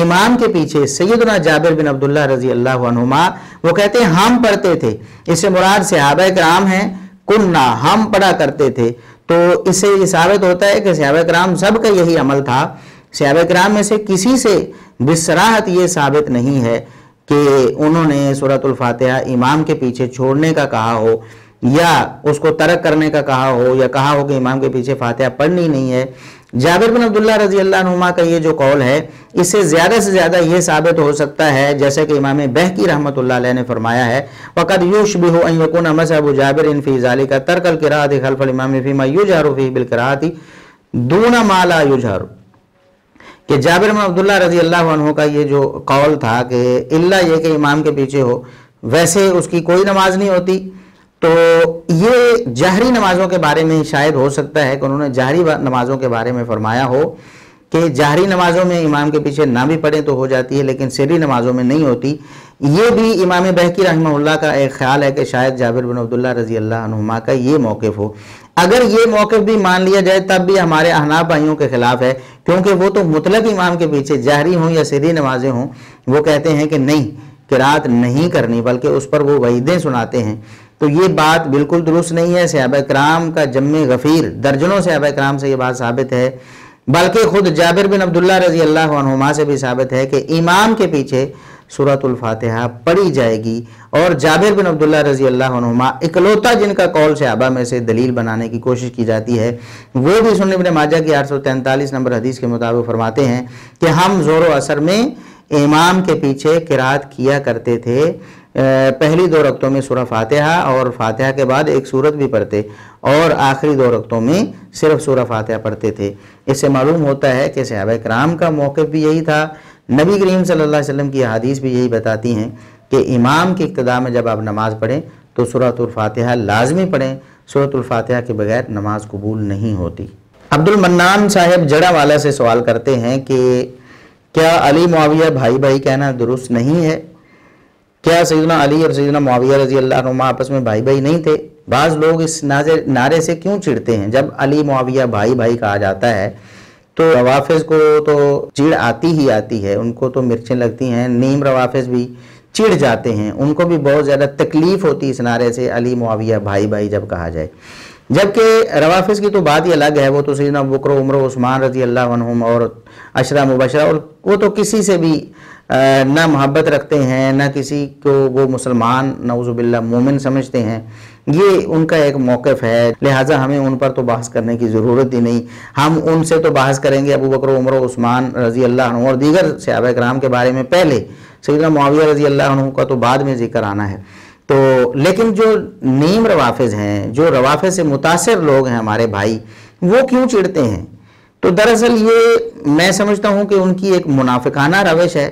امام کے پیچھے سیدنا جابر بن عبداللہ رضی اللہ عنہما وہ کہتے ہیں ہم پڑھتے تھے اس سے مراد صحابہ کرام ہیں کننا ہم پڑھا کرتے تھے تو اس سے یہ ثابت ہوتا ہے کہ صحابہ کرام سب کا یہی عمل تھا صحابہ اکرام میں سے کسی سے بسراحت یہ ثابت نہیں ہے کہ انہوں نے سورة الفاتحہ امام کے پیچھے چھوڑنے کا کہا ہو یا اس کو ترک کرنے کا کہا ہو یا کہا ہو کہ امام کے پیچھے فاتحہ پڑھنی نہیں ہے جابر بن عبداللہ رضی اللہ عنہ کا یہ جو قول ہے اس سے زیادہ سے زیادہ یہ ثابت ہو سکتا ہے جیسے کہ امام بہکی رحمت اللہ علیہ نے فرمایا ہے وَقَدْ يُشْبِهُ أَن يَكُونَ مَسْحَبُ جَابِرٍ فِي ذَلِكَ تَرْكَ الْقِرَاةِ خَلْفَ الْإِمَامِ فِي مَا يُجْحَرُ فِي بِالْقِرَاةِ دُونَ مَا لَا يُجْحَرُ کہ جابر بن عبداللہ رضی اللہ عنہ کا یہ جو قول تھا کہ اللہ یہ کہ امام کے پیچھے ہو ویسے اس کی کوئی نماز نہیں ہوتی تو یہ جہری نمازوں کے بارے میں شاید ہو سکتا ہے کہ انہوں نے جہری نمازوں کے بارے میں فرمایا ہو کہ جہری نمازوں میں امام کے پیچھے نہ بھی پڑھیں تو ہو جاتی ہے لیکن سری نمازوں میں نہیں ہوتی یہ بھی امام بہکی رحمہ اللہ کا ایک خیال ہے کہ شاید جابر بن عبداللہ رضی اللہ عنہما کا یہ موقف ہو اگر یہ موقف بھی مان لیا جائے تب بھی ہمارے احناب بھائیوں کے خلاف ہے کیونکہ وہ تو مطلق امام کے پیچھے جہری ہوں یا سری نمازیں ہوں وہ کہتے ہیں کہ نہیں رات نہیں کرنی بلکہ اس پر وہ وعیدیں سناتے ہیں تو یہ بات بالکل درست نہیں ہے صحابہ کرام کا جمع غفیر درجنوں صحابہ کرام سے یہ بات ثابت ہے بلکہ خود جابر بن عبداللہ رضی اللہ عنہما سے بھی ثابت ہے کہ امام کے پیچھے صورت الفاتحہ پڑی جائے گی اور جابر بن عبداللہ رضی اللہ عنہما اکلوتا جن کا قول صحابہ میں سے دلیل بنانے کی کوشش کی جاتی ہے وہ بھی سنن ابن ماجہ کی 843 نمبر حدیث کے مطابق فرماتے ہیں کہ ہم زور و اثر میں امام کے پیچھے قرآت کیا کرتے تھے پہلی دو رکھتوں میں سورہ فاتحہ اور فاتحہ کے بعد ایک صورت بھی پڑھتے اور آخری دو رکھتوں میں صرف سورہ فاتحہ پڑھتے تھے اس سے معلوم ہوتا ہے کہ صحابہ کرام کا موقع بھی یہی تھا نبی کریم صلی اللہ علیہ وسلم کی حدیث بھی یہی بتاتی ہیں کہ امام کی اقتداء میں جب آپ نماز پڑھیں تو سورہ الفاتحہ لازمی پڑھیں صورت الفاتحہ کے بغیر نماز قبول نہیں ہوتی عبد المنان صاحب جڑا والا سے سوال کرتے ہیں کہ کیا علی معاویہ بھائی بھائی کہنا درست نہیں ہے کیا سیدنا علی اور سیدنا معاویہ رضی اللہ عنہ آپس میں بھائی بھائی نہیں تھے بعض لوگ اس نعرے سے کیوں چڑھتے ہیں جب علی معاویہ بھائی بھائی کہا جاتا ہے تو روافظ کو تو چڑ آتی ہی آتی ہے ان کو تو مرچیں لگتی ہیں نیم روافظ بھی چڑ جاتے ہیں ان کو بھی بہت زیادہ تکلیف ہوتی اس نعرے سے علی معاویہ بھائی بھائی جب کہا جائے جبکہ روافظ کی تو بات ہی الگ ہے وہ تو سیدنا بکر عمر عثمان رضی اللہ عنہم اور عشرہ مبشرہ اور وہ تو کسی سے بھی نہ محبت رکھتے ہیں نہ کسی کو وہ مسلمان نعوذ باللہ مومن سمجھتے ہیں یہ ان کا ایک موقف ہے لہٰذا ہمیں ان پر تو بحث کرنے کی ضرورت ہی نہیں ہم ان سے تو بحث کریں گے ابو بکر عمر و عثمان رضی اللہ عنہ اور دیگر صحابہ اکرام کے بارے میں پہلے سیدنا معاویہ رضی اللہ عنہ کا تو بعد میں ذکر آنا ہے تو لیکن جو نیم روافظ ہیں جو روافظ سے متاثر لوگ ہیں ہمارے بھائی وہ کیوں چڑھتے ہیں تو دراصل یہ میں سمجھتا ہوں کہ ان کی ایک منافقانہ روش ہے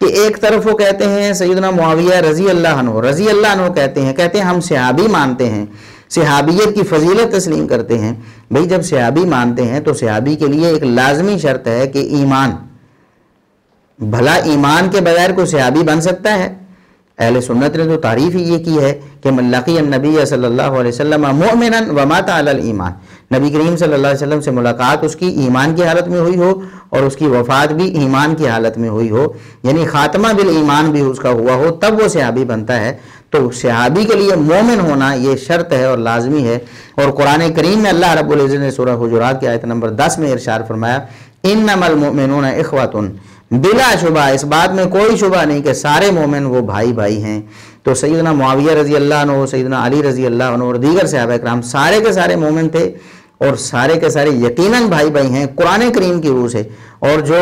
کہ ایک طرف وہ کہتے ہیں سیدنا معاویہ رضی اللہ عنہ رضی اللہ عنہ کہتے ہیں کہتے ہیں ہم صحابی مانتے ہیں صحابیت کی فضیلت تسلیم کرتے ہیں بھئی جب صحابی مانتے ہیں تو صحابی کے لیے ایک لازمی شرط ہے کہ ایمان بھلا ایمان کے بغیر کوئی صحابی بن سکتا ہے اہل سنت نے تو تعریف ہی یہ کی ہے کہ ملقی النبی صلی اللہ علیہ وسلم مومن علی الایمان نبی کریم صلی اللہ علیہ وسلم سے ملاقات اس کی ایمان کی حالت میں ہوئی ہو اور اس کی وفات بھی ایمان کی حالت میں ہوئی ہو یعنی خاتمہ بال ایمان بھی اس کا ہوا ہو تب وہ صحابی بنتا ہے تو صحابی کے لیے مومن ہونا یہ شرط ہے اور لازمی ہے اور قرآن کریم میں اللہ رب العزت نے سورہ حجرات کی آیت نمبر دس میں ارشاد فرمایا ان المؤمنون المومنوں اخواتن بلا شبہ اس بات میں کوئی شبہ نہیں کہ سارے مومن وہ بھائی بھائی ہیں تو سیدنا معاویہ رضی اللہ عنہ سیدنا علی رضی اللہ عنہ اور دیگر صحابہ کرام سارے کے سارے مومن تھے اور سارے کے سارے یقیناً بھائی بھائی ہیں قرآن کریم کی روح سے اور جو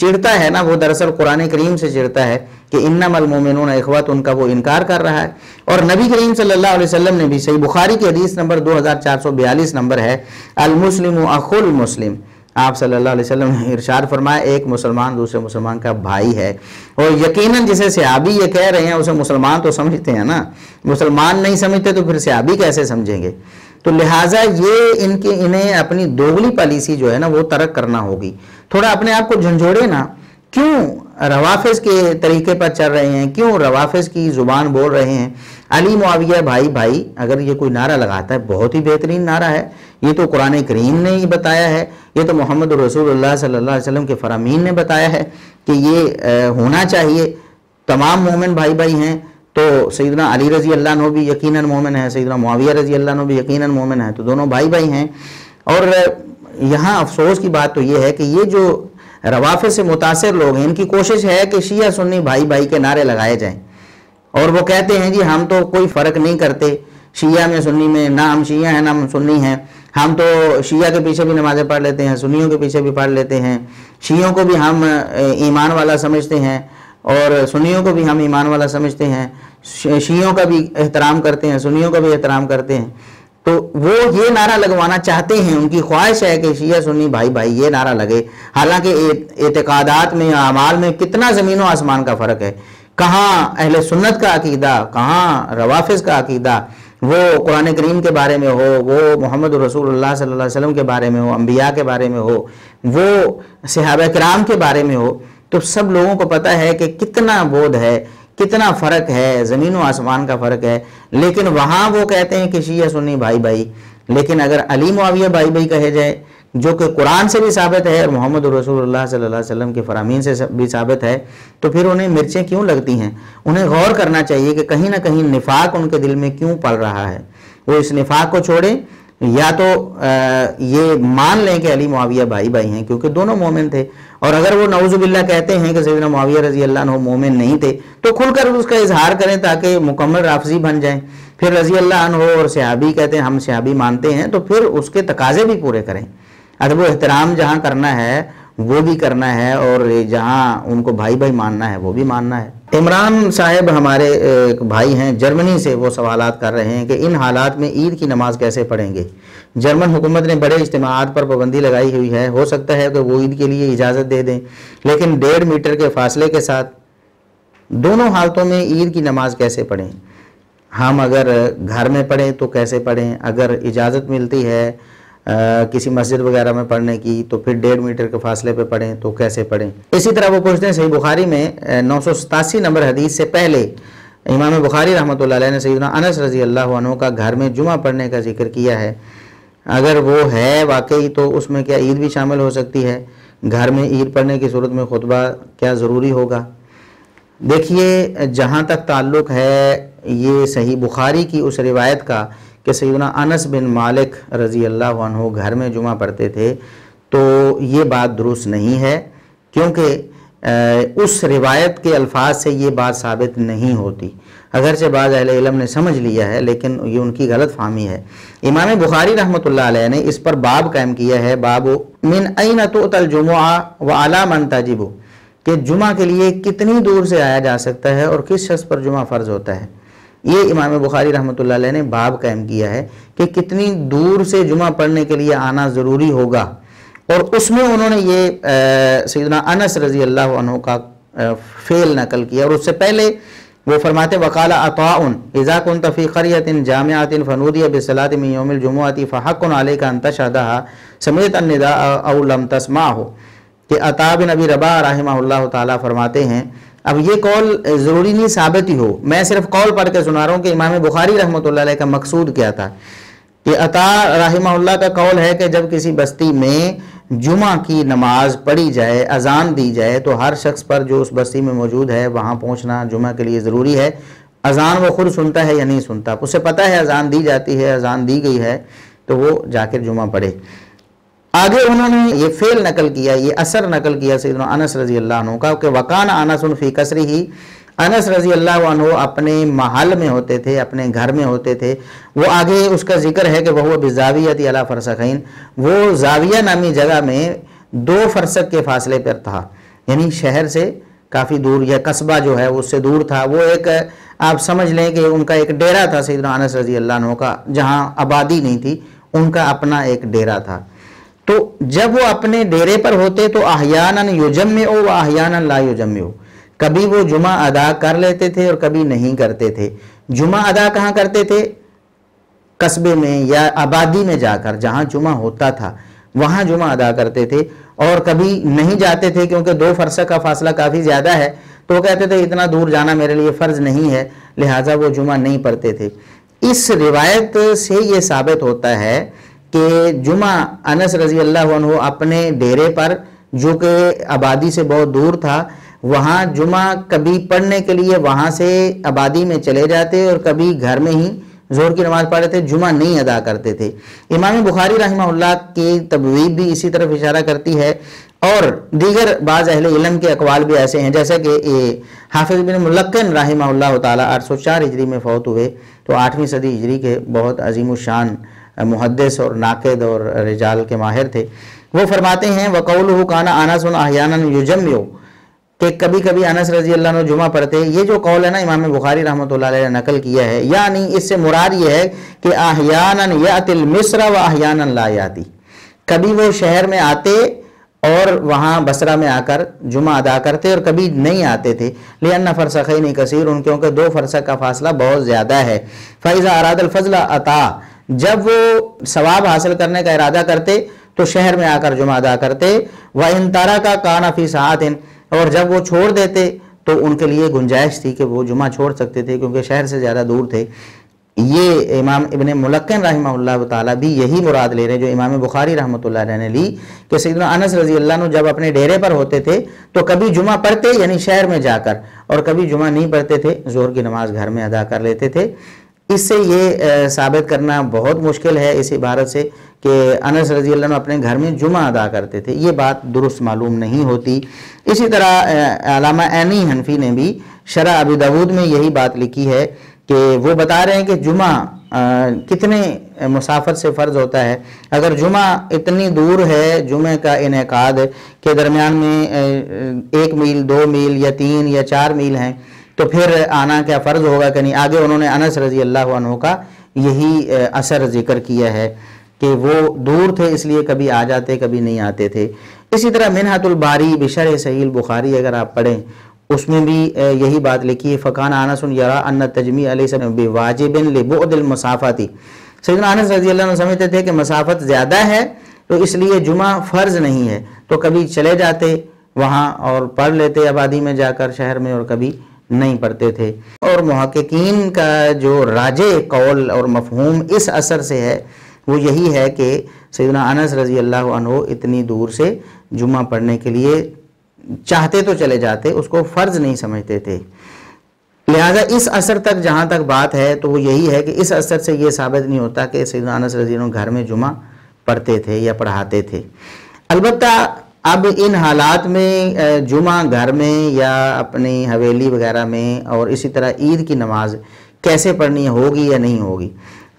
چڑتا ہے نا وہ دراصل قرآن کریم سے چڑتا ہے کہ انم المومنون اخوات ان کا وہ انکار کر رہا ہے اور نبی کریم صلی اللہ علیہ وسلم نے بھی صحیح بخاری کی حدیث نمبر دو ہزار چار سو بیالیس نمبر ہے المسلم اخو المسلم آپ صلی اللہ علیہ وسلم ارشاد فرمایا ایک مسلمان دوسرے مسلمان کا بھائی ہے اور یقیناً جسے صحابی یہ کہہ رہے ہیں اسے مسلمان تو سمجھتے ہیں نا مسلمان نہیں سمجھتے تو پھر صحابی کیسے سمجھیں گے تو لہٰذا یہ ان کے انہیں اپنی دوگلی پالیسی جو ہے نا وہ ترک کرنا ہوگی تھوڑا اپنے آپ کو جھنجھوڑے نا کیوں روافظ کے طریقے پر چل رہے ہیں کیوں روافظ کی زبان بول رہے ہیں علی معاویہ بھائی بھائی اگر یہ کوئی نعرہ لگاتا ہے بہت ہی بہترین نعرہ ہے یہ تو قرآن کریم نے ہی بتایا ہے یہ تو محمد الرسول اللہ صلی اللہ علیہ وسلم کے فرامین نے بتایا ہے کہ یہ ہونا چاہیے تمام مومن بھائی بھائی ہیں تو سیدنا علی رضی اللہ عنہ بھی یقیناً مومن ہے سیدنا معاویہ رضی اللہ عنہ بھی یقیناً مومن ہے تو دونوں بھائی بھائی ہیں اور یہاں افسوس کی بات تو یہ ہے کہ یہ جو روافے سے متاثر لوگ ہیں ان کی کوشش ہے کہ شیعہ سنی بھائی بھائی کے نعرے لگائے جائیں اور وہ کہتے ہیں جی ہم تو کوئی فرق نہیں کرتے شیعہ میں سنی میں نہ ہم شیعہ ہیں نہ ہم سنی ہیں ہم تو شیعہ کے پیچھے بھی نمازیں پڑھ لیتے ہیں سنیوں کے پیچھے بھی پڑھ لیتے ہیں شیعوں کو بھی ہم ایمان والا سمجھتے ہیں اور سنیوں کو بھی ہم ایمان والا سمجھتے ہیں شیعوں کا بھی احترام کرتے ہیں سنیوں کا بھی احترام کرتے ہیں تو وہ یہ نعرہ لگوانا چاہتے ہیں ان کی خواہش ہے کہ شیعہ سنی بھائی بھائی یہ نعرہ لگے حالانکہ اعتقادات میں اعمال میں کتنا زمین و آسمان کا فرق ہے کہاں اہل سنت کا عقیدہ کہاں روافظ کا عقیدہ وہ قرآن کریم کے بارے میں ہو وہ محمد الرسول اللہ صلی اللہ علیہ وسلم کے بارے میں ہو انبیاء کے بارے میں ہو وہ صحابہ کرام کے بارے میں ہو تو سب لوگوں کو پتہ ہے کہ کتنا بودھ ہے کتنا فرق ہے زمین و آسمان کا فرق ہے لیکن وہاں وہ کہتے ہیں کہ شیعہ سنی بھائی بھائی لیکن اگر علی معاویہ بھائی بھائی کہے جائے جو کہ قرآن سے بھی ثابت ہے اور محمد الرسول اللہ صلی اللہ علیہ وسلم کے فرامین سے بھی ثابت ہے تو پھر انہیں مرچیں کیوں لگتی ہیں انہیں غور کرنا چاہیے کہ کہیں نہ کہیں نفاق ان کے دل میں کیوں پڑ رہا ہے وہ اس نفاق کو چھوڑیں یا تو یہ مان لیں کہ علی معاویہ بھائی بھائی ہیں کیونکہ دونوں مومن تھے اور اگر وہ نعوذ باللہ کہتے ہیں کہ سیدنا معاویہ رضی اللہ عنہ مومن نہیں تھے تو کھل کر اس کا اظہار کریں تاکہ مکمل رافضی بن جائیں پھر رضی اللہ عنہ اور صحابی کہتے ہیں ہم صحابی مانتے ہیں تو پھر اس کے تقاضے بھی پورے کریں ادب و احترام جہاں کرنا ہے وہ بھی کرنا ہے اور جہاں ان کو بھائی بھائی ماننا ہے وہ بھی ماننا ہے عمران صاحب ہمارے ایک بھائی ہیں جرمنی سے وہ سوالات کر رہے ہیں کہ ان حالات میں عید کی نماز کیسے پڑھیں گے جرمن حکومت نے بڑے اجتماعات پر پابندی لگائی ہوئی ہے ہو سکتا ہے کہ وہ عید کے لیے اجازت دے دیں لیکن ڈیڑھ میٹر کے فاصلے کے ساتھ دونوں حالتوں میں عید کی نماز کیسے پڑھیں ہم اگر گھر میں پڑھیں تو کیسے پڑھیں اگر اجازت ملتی ہے کسی مسجد وغیرہ میں پڑھنے کی تو پھر ڈیڑھ میٹر کے فاصلے پہ پڑھیں تو کیسے پڑھیں اسی طرح وہ پوچھتے ہیں صحیح بخاری میں نو سو ستاسی نمبر حدیث سے پہلے امام بخاری رحمۃ اللہ علیہ نے سیدنا انس رضی اللہ عنہ کا گھر میں جمعہ پڑھنے کا ذکر کیا ہے اگر وہ ہے واقعی تو اس میں کیا عید بھی شامل ہو سکتی ہے گھر میں عید پڑھنے کی صورت میں خطبہ کیا ضروری ہوگا دیکھیے جہاں تک تعلق ہے یہ صحیح بخاری کی اس روایت کا کہ سیدنا انس بن مالک رضی اللہ عنہ گھر میں جمعہ پڑھتے تھے تو یہ بات درست نہیں ہے کیونکہ اس روایت کے الفاظ سے یہ بات ثابت نہیں ہوتی اگرچہ بعض اہل علم نے سمجھ لیا ہے لیکن یہ ان کی غلط فہمی ہے امام بخاری رحمۃ اللہ علیہ نے اس پر باب قائم کیا ہے باب من این تؤت و وعلا من تجب کہ جمعہ کے لیے کتنی دور سے آیا جا سکتا ہے اور کس شخص پر جمعہ فرض ہوتا ہے یہ امام بخاری رحمۃ اللہ علیہ نے باب قائم کیا ہے کہ کتنی دور سے جمعہ پڑھنے کے لیے آنا ضروری ہوگا اور اس میں انہوں نے یہ سیدنا انس رضی اللہ عنہ کا فعل نقل کیا اور اس سے پہلے وہ فرماتے وقال جَامِعَةٍ فَنُودِيَ الطفیقریتن مِنْ يَوْمِ الْجُمُعَةِ فَحَقٌ عَلَيْكَ فحق العلی کا النِّدَاءَ اَوْ لَمْ تَسْمَعَهُ کہ بن ابی ربا رحمہ اللہ تعالیٰ فرماتے ہیں اب یہ کال ضروری نہیں ثابت ہی ہو میں صرف کال پڑھ کے سنا رہا ہوں کہ امام بخاری رحمۃ اللہ علیہ کا مقصود کیا تھا کہ عطا رحمہ اللہ کا قول ہے کہ جب کسی بستی میں جمعہ کی نماز پڑھی جائے اذان دی جائے تو ہر شخص پر جو اس بستی میں موجود ہے وہاں پہنچنا جمعہ کے لیے ضروری ہے اذان وہ خود سنتا ہے یا نہیں سنتا اسے پتہ ہے اذان دی جاتی ہے اذان دی گئی ہے تو وہ جا کر جمعہ پڑھے آگے انہوں نے یہ فیل نقل کیا یہ اثر نقل کیا سیدنا انس رضی اللہ عنہ کا کہ وقان انس فی قصری ہی انس رضی اللہ عنہ اپنے محل میں ہوتے تھے اپنے گھر میں ہوتے تھے وہ آگے اس کا ذکر ہے کہ وہ بزاویتی علا فرسخین وہ زاویہ نامی جگہ میں دو فرسخ کے فاصلے پر تھا یعنی شہر سے کافی دور یا قصبہ جو ہے اس سے دور تھا وہ ایک آپ سمجھ لیں کہ ان کا ایک ڈیرہ تھا سیدنا انس رضی اللہ عنہ کا جہاں آبادی نہیں تھی ان کا اپنا ایک ڈیرہ تھا تو جب وہ اپنے ڈیرے پر ہوتے تو و لا کبھی وہ جمعہ ادا کر لیتے تھے اور کبھی نہیں کرتے تھے جمعہ ادا کہاں کرتے تھے قصبے میں یا آبادی میں جا کر جہاں جمعہ ہوتا تھا وہاں جمعہ ادا کرتے تھے اور کبھی نہیں جاتے تھے کیونکہ دو فرسہ کا فاصلہ کافی زیادہ ہے تو وہ کہتے تھے اتنا دور جانا میرے لیے فرض نہیں ہے لہٰذا وہ جمعہ نہیں پڑتے تھے اس روایت سے یہ ثابت ہوتا ہے کہ جمعہ انس رضی اللہ عنہ اپنے ڈیرے پر جو کہ آبادی سے بہت دور تھا وہاں جمعہ کبھی پڑھنے کے لیے وہاں سے آبادی میں چلے جاتے اور کبھی گھر میں ہی زہر کی نماز پڑھ رہے تھے جمعہ نہیں ادا کرتے تھے امام بخاری رحمہ اللہ کی تبویب بھی اسی طرف اشارہ کرتی ہے اور دیگر بعض اہل علم کے اقوال بھی ایسے ہیں جیسے کہ حافظ بن ملکن رحمہ اللہ تعالیٰ آٹھ سو چار ہجری میں فوت ہوئے تو آٹھویں صدی ہجری کے بہت عظیم الشان محدث اور ناقد اور رجال کے ماہر تھے وہ فرماتے ہیں وقول الحکانہ انس الحیان الجمیو کہ کبھی کبھی انس رضی اللہ عنہ جمعہ پڑھتے یہ جو قول ہے نا امام بخاری رحمۃ اللہ علیہ نقل کیا ہے یعنی اس سے مراد یہ ہے کہ آہیان یا تلمصرا و لا یاتی کبھی وہ شہر میں آتے اور وہاں بسرہ میں آ کر جمعہ ادا کرتے اور کبھی نہیں آتے تھے لیکن فرسخی نہیں کثیر ان کیونکہ دو فرسخ کا فاصلہ بہت زیادہ ہے فَإِذَا اراد الفضلہ عطا جب وہ ثواب حاصل کرنے کا ارادہ کرتے تو شہر میں آ کر جمعہ ادا کرتے و تارا کا کانا فی آدھن اور جب وہ چھوڑ دیتے تو ان کے لیے گنجائش تھی کہ وہ جمعہ چھوڑ سکتے تھے کیونکہ شہر سے زیادہ دور تھے یہ امام ابن ملکن رحمہ اللہ تعالیٰ بھی یہی مراد لے رہے ہیں جو امام بخاری رحمۃ اللہ علیہ نے لی کہ سیدنا انس رضی اللہ عنہ جب اپنے ڈیرے پر ہوتے تھے تو کبھی جمعہ پڑھتے یعنی شہر میں جا کر اور کبھی جمعہ نہیں پڑھتے تھے زور کی نماز گھر میں ادا کر لیتے تھے اس سے یہ ثابت کرنا بہت مشکل ہے اس عبارت سے کہ انس رضی اللہ عنہ اپنے گھر میں جمعہ ادا کرتے تھے یہ بات درست معلوم نہیں ہوتی اسی طرح علامہ عینی حنفی نے بھی شرح ابی دعود میں یہی بات لکھی ہے کہ وہ بتا رہے ہیں کہ جمعہ کتنے مسافر سے فرض ہوتا ہے اگر جمعہ اتنی دور ہے جمعہ کا انعقاد کے درمیان میں ایک میل دو میل یا تین یا چار میل ہیں تو پھر آنا کیا فرض ہوگا کہ نہیں آگے انہوں نے انس رضی اللہ عنہ کا یہی اثر ذکر کیا ہے کہ وہ دور تھے اس لیے کبھی آ جاتے کبھی نہیں آتے تھے اسی طرح منحط الباری بشر سعیل بخاری اگر آپ پڑھیں اس میں بھی یہی بات لکھی ہے فقان انس یرا ان تجمی علیہ بے واجب لبعد بل سیدنا انس رضی اللہ عنہ سمجھتے تھے کہ مسافت زیادہ ہے تو اس لیے جمعہ فرض نہیں ہے تو کبھی چلے جاتے وہاں اور پڑھ لیتے آبادی میں جا کر شہر میں اور کبھی نہیں پڑھتے تھے اور محققین کا جو راجے قول اور مفہوم اس اثر سے ہے وہ یہی ہے کہ سیدنا انس رضی اللہ عنہ اتنی دور سے جمعہ پڑھنے کے لیے چاہتے تو چلے جاتے اس کو فرض نہیں سمجھتے تھے لہٰذا اس اثر تک جہاں تک بات ہے تو وہ یہی ہے کہ اس اثر سے یہ ثابت نہیں ہوتا کہ سیدنا انس رضی اللہ عنہ گھر میں جمعہ پڑھتے تھے یا پڑھاتے تھے البتہ اب ان حالات میں جمعہ گھر میں یا اپنی حویلی وغیرہ میں اور اسی طرح عید کی نماز کیسے پڑھنی ہوگی یا نہیں ہوگی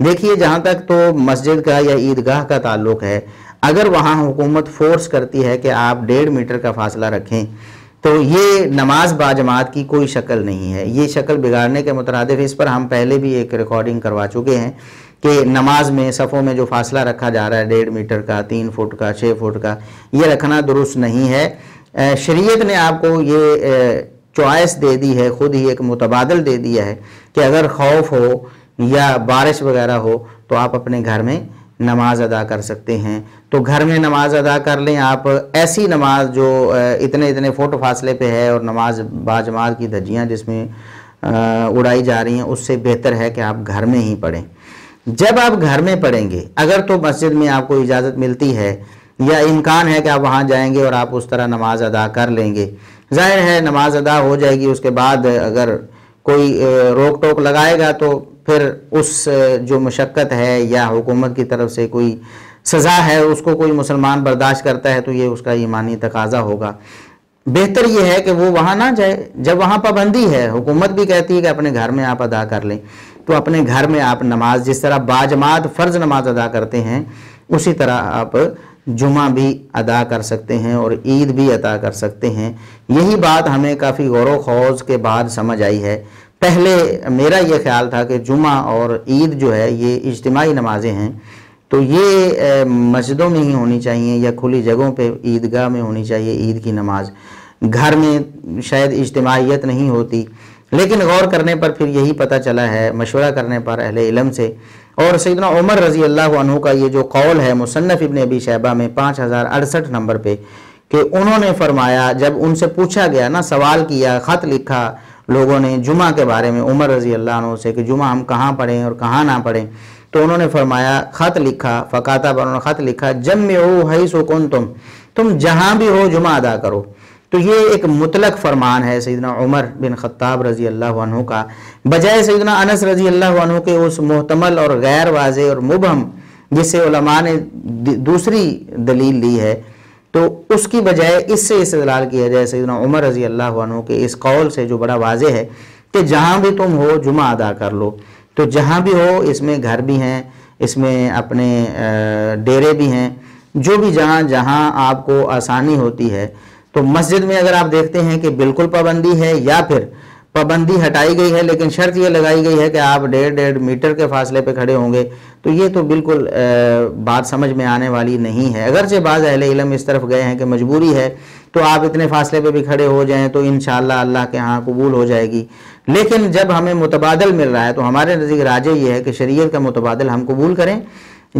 دیکھیے جہاں تک تو مسجد کا یا عیدگاہ کا تعلق ہے اگر وہاں حکومت فورس کرتی ہے کہ آپ ڈیڑھ میٹر کا فاصلہ رکھیں تو یہ نماز باجماعت کی کوئی شکل نہیں ہے یہ شکل بگاڑنے کے مترادف اس پر ہم پہلے بھی ایک ریکارڈنگ کروا چکے ہیں کہ نماز میں صفوں میں جو فاصلہ رکھا جا رہا ہے ڈیڑھ میٹر کا تین فٹ کا چھ فٹ کا یہ رکھنا درست نہیں ہے شریعت نے آپ کو یہ چوائس دے دی ہے خود ہی ایک متبادل دے دیا ہے کہ اگر خوف ہو یا بارش وغیرہ ہو تو آپ اپنے گھر میں نماز ادا کر سکتے ہیں تو گھر میں نماز ادا کر لیں آپ ایسی نماز جو اتنے اتنے فوٹو فاصلے پہ ہے اور نماز باجماعت کی دھجیاں جس میں اڑائی جا رہی ہیں اس سے بہتر ہے کہ آپ گھر میں ہی پڑھیں جب آپ گھر میں پڑھیں گے اگر تو مسجد میں آپ کو اجازت ملتی ہے یا امکان ہے کہ آپ وہاں جائیں گے اور آپ اس طرح نماز ادا کر لیں گے ظاہر ہے نماز ادا ہو جائے گی اس کے بعد اگر کوئی روک ٹوک لگائے گا تو پھر اس جو مشقت ہے یا حکومت کی طرف سے کوئی سزا ہے اس کو کوئی مسلمان برداشت کرتا ہے تو یہ اس کا ایمانی تقاضا ہوگا بہتر یہ ہے کہ وہ وہاں نہ جائے جب وہاں پابندی ہے حکومت بھی کہتی ہے کہ اپنے گھر میں آپ ادا کر لیں تو اپنے گھر میں آپ نماز جس طرح باجماعت فرض نماز ادا کرتے ہیں اسی طرح آپ جمعہ بھی ادا کر سکتے ہیں اور عید بھی ادا کر سکتے ہیں یہی بات ہمیں کافی غور و خوض کے بعد سمجھ آئی ہے پہلے میرا یہ خیال تھا کہ جمعہ اور عید جو ہے یہ اجتماعی نمازیں ہیں تو یہ مسجدوں میں ہی ہونی چاہیے یا کھلی جگہوں پہ عیدگاہ میں ہونی چاہیے عید کی نماز گھر میں شاید اجتماعیت نہیں ہوتی لیکن غور کرنے پر پھر یہی پتہ چلا ہے مشورہ کرنے پر اہل علم سے اور سیدنا عمر رضی اللہ عنہ کا یہ جو قول ہے مصنف ابن ابی شہبہ میں پانچ ہزار اڑسٹھ نمبر پہ کہ انہوں نے فرمایا جب ان سے پوچھا گیا نا سوال کیا خط لکھا لوگوں نے جمعہ کے بارے میں عمر رضی اللہ عنہ سے کہ جمعہ ہم کہاں پڑھیں اور کہاں نہ پڑھیں تو انہوں نے فرمایا خط لکھا فقاتہ پر انہوں نے خط لکھا جم میں او تم تم جہاں بھی ہو جمعہ ادا کرو تو یہ ایک مطلق فرمان ہے سیدنا عمر بن خطاب رضی اللہ عنہ کا بجائے سیدنا انس رضی اللہ عنہ کے اس محتمل اور غیر واضح اور مبہم جس سے علماء نے دوسری دلیل لی ہے تو اس کی بجائے اس سے استدلال کیا جائے سیدنا عمر رضی اللہ عنہ کے اس قول سے جو بڑا واضح ہے کہ جہاں بھی تم ہو جمعہ ادا کر لو تو جہاں بھی ہو اس میں گھر بھی ہیں اس میں اپنے ڈیرے بھی ہیں جو بھی جہاں جہاں آپ کو آسانی ہوتی ہے تو مسجد میں اگر آپ دیکھتے ہیں کہ بالکل پابندی ہے یا پھر پابندی ہٹائی گئی ہے لیکن شرط یہ لگائی گئی ہے کہ آپ ڈیڑھ ڈیڑھ میٹر کے فاصلے پہ کھڑے ہوں گے تو یہ تو بالکل بات سمجھ میں آنے والی نہیں ہے اگرچہ بعض اہل علم اس طرف گئے ہیں کہ مجبوری ہے تو آپ اتنے فاصلے پہ بھی کھڑے ہو جائیں تو انشاءاللہ اللہ کے ہاں قبول ہو جائے گی لیکن جب ہمیں متبادل مل رہا ہے تو ہمارے نزدیک راجے یہ ہے کہ شریعت کا متبادل ہم قبول کریں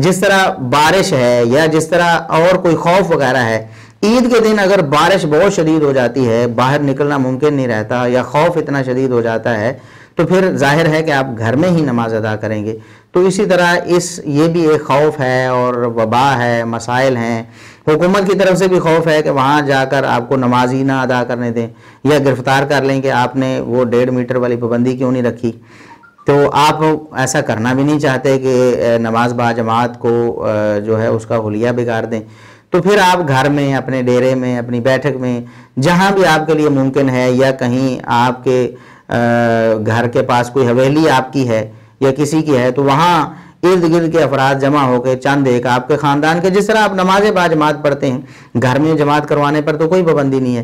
جس طرح بارش ہے یا جس طرح اور کوئی خوف وغیرہ ہے عید کے دن اگر بارش بہت شدید ہو جاتی ہے باہر نکلنا ممکن نہیں رہتا یا خوف اتنا شدید ہو جاتا ہے تو پھر ظاہر ہے کہ آپ گھر میں ہی نماز ادا کریں گے تو اسی طرح اس یہ بھی ایک خوف ہے اور وبا ہے مسائل ہیں حکومت کی طرف سے بھی خوف ہے کہ وہاں جا کر آپ کو نمازی نہ ادا کرنے دیں یا گرفتار کر لیں کہ آپ نے وہ ڈیڑھ میٹر والی پابندی کیوں نہیں رکھی تو آپ ایسا کرنا بھی نہیں چاہتے کہ نماز با جماعت کو جو ہے اس کا حلیہ بگاڑ دیں تو پھر آپ گھر میں اپنے ڈیرے میں اپنی بیٹھک میں جہاں بھی آپ کے لیے ممکن ہے یا کہیں آپ کے گھر کے پاس کوئی حویلی آپ کی ہے یا کسی کی ہے تو وہاں ارد گرد کے افراد جمع ہو کے چند ایک آپ کے خاندان کے جس طرح آپ نماز با جماعت پڑھتے ہیں گھر میں جماعت کروانے پر تو کوئی پابندی نہیں ہے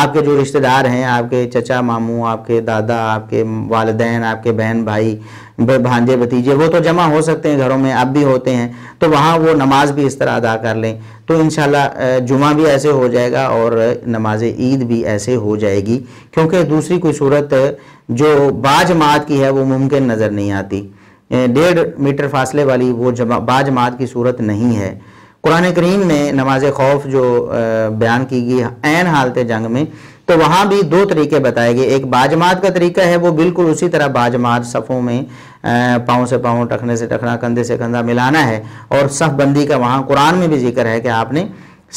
آپ کے جو رشتہ دار ہیں آپ کے چچا ماموں آپ کے دادا آپ کے والدین آپ کے بہن بھائی بھانجے بھتیجے وہ تو جمع ہو سکتے ہیں گھروں میں اب بھی ہوتے ہیں تو وہاں وہ نماز بھی اس طرح ادا کر لیں تو انشاءاللہ جمعہ بھی ایسے ہو جائے گا اور نماز عید بھی ایسے ہو جائے گی کیونکہ دوسری کوئی صورت جو باج مات کی ہے وہ ممکن نظر نہیں آتی ڈیڑھ میٹر فاصلے والی وہ باج مات کی صورت نہیں ہے قرآن کریم میں نماز خوف جو بیان کی گئی عین حالت جنگ میں تو وہاں بھی دو طریقے بتائے گئے ایک باجماعت کا طریقہ ہے وہ بالکل اسی طرح باجماعت صفوں میں پاؤں سے پاؤں ٹکنے سے ٹکنا کندھے سے کندھا ملانا ہے اور صف بندی کا وہاں قرآن میں بھی ذکر ہے کہ آپ نے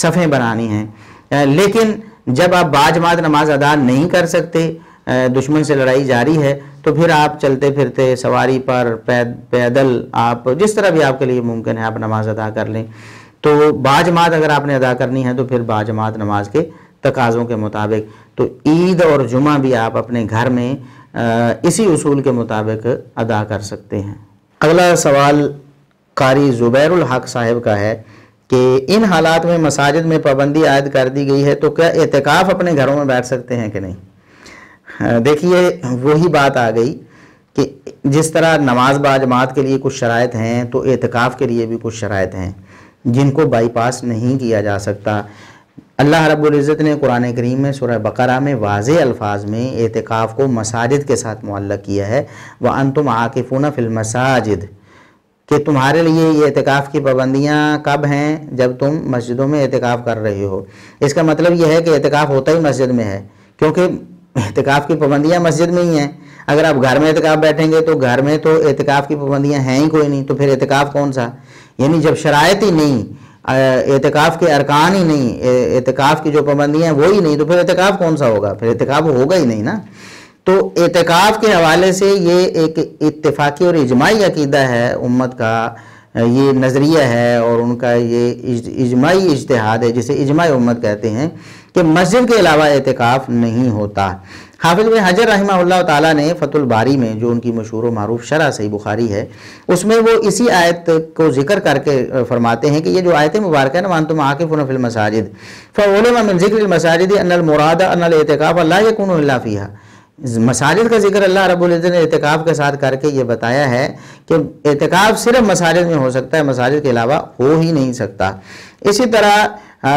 صفیں بنانی ہیں لیکن جب آپ باجماعت نماز ادا نہیں کر سکتے دشمن سے لڑائی جاری ہے تو پھر آپ چلتے پھرتے سواری پر پیدل آپ جس طرح بھی آپ کے لیے ممکن ہے آپ نماز ادا کر لیں تو باجماعت اگر آپ نے ادا کرنی ہے تو پھر باجماعت نماز کے تقاضوں کے مطابق تو عید اور جمعہ بھی آپ اپنے گھر میں اسی اصول کے مطابق ادا کر سکتے ہیں اگلا سوال قاری زبیر الحق صاحب کا ہے کہ ان حالات میں مساجد میں پابندی عائد کر دی گئی ہے تو کیا اعتکاف اپنے گھروں میں بیٹھ سکتے ہیں کہ نہیں دیکھیے وہی بات آ گئی کہ جس طرح نماز با جماعت کے لیے کچھ شرائط ہیں تو اعتکاف کے لیے بھی کچھ شرائط ہیں جن کو بائی پاس نہیں کیا جا سکتا اللہ رب العزت نے قرآن کریم میں سورہ بقرہ میں واضح الفاظ میں اعتکاف کو مساجد کے ساتھ معلق کیا ہے وہ ان تم الْمَسَاجِدِ فل مساجد کہ تمہارے لیے یہ اعتقاف کی پابندیاں کب ہیں جب تم مسجدوں میں اعتقاف کر رہے ہو اس کا مطلب یہ ہے کہ اعتقاف ہوتا ہی مسجد میں ہے کیونکہ اعتقاف کی پابندیاں مسجد میں ہی ہیں اگر آپ گھر میں اعتقاف بیٹھیں گے تو گھر میں تو اعتقاف کی پابندیاں ہیں ہی کوئی نہیں تو پھر اعتکاف کون سا یعنی جب شرائط ہی نہیں اعتکاف کے ارکان ہی نہیں اعتکاف کی جو پابندیاں ہیں وہ ہی نہیں تو پھر اعتکاف کون سا ہوگا پھر اعتکاف ہوگا ہی نہیں نا تو اعتکاف کے حوالے سے یہ ایک اتفاقی اور اجماعی عقیدہ ہے امت کا یہ نظریہ ہے اور ان کا یہ اجماعی اجتہاد ہے جسے اجماع امت کہتے ہیں کہ مسجد کے علاوہ اعتکاف نہیں ہوتا حافظ بن حجر رحمہ اللہ تعالیٰ نے فت الباری میں جو ان کی مشہور و معروف شرح سے بخاری ہے اس میں وہ اسی آیت کو ذکر کر کے فرماتے ہیں کہ یہ جو آیت مبارک ہے نمان تو محاکف الف المساجد فعلم من ذکر المساجد ان المراد ان القاف اللہ یکون اللہ فیہا مساجد کا ذکر اللہ رب العزت نے احتکاب کے ساتھ کر کے یہ بتایا ہے کہ احتکاب صرف مساجد میں ہو سکتا ہے مساجد کے علاوہ ہو ہی نہیں سکتا اسی طرح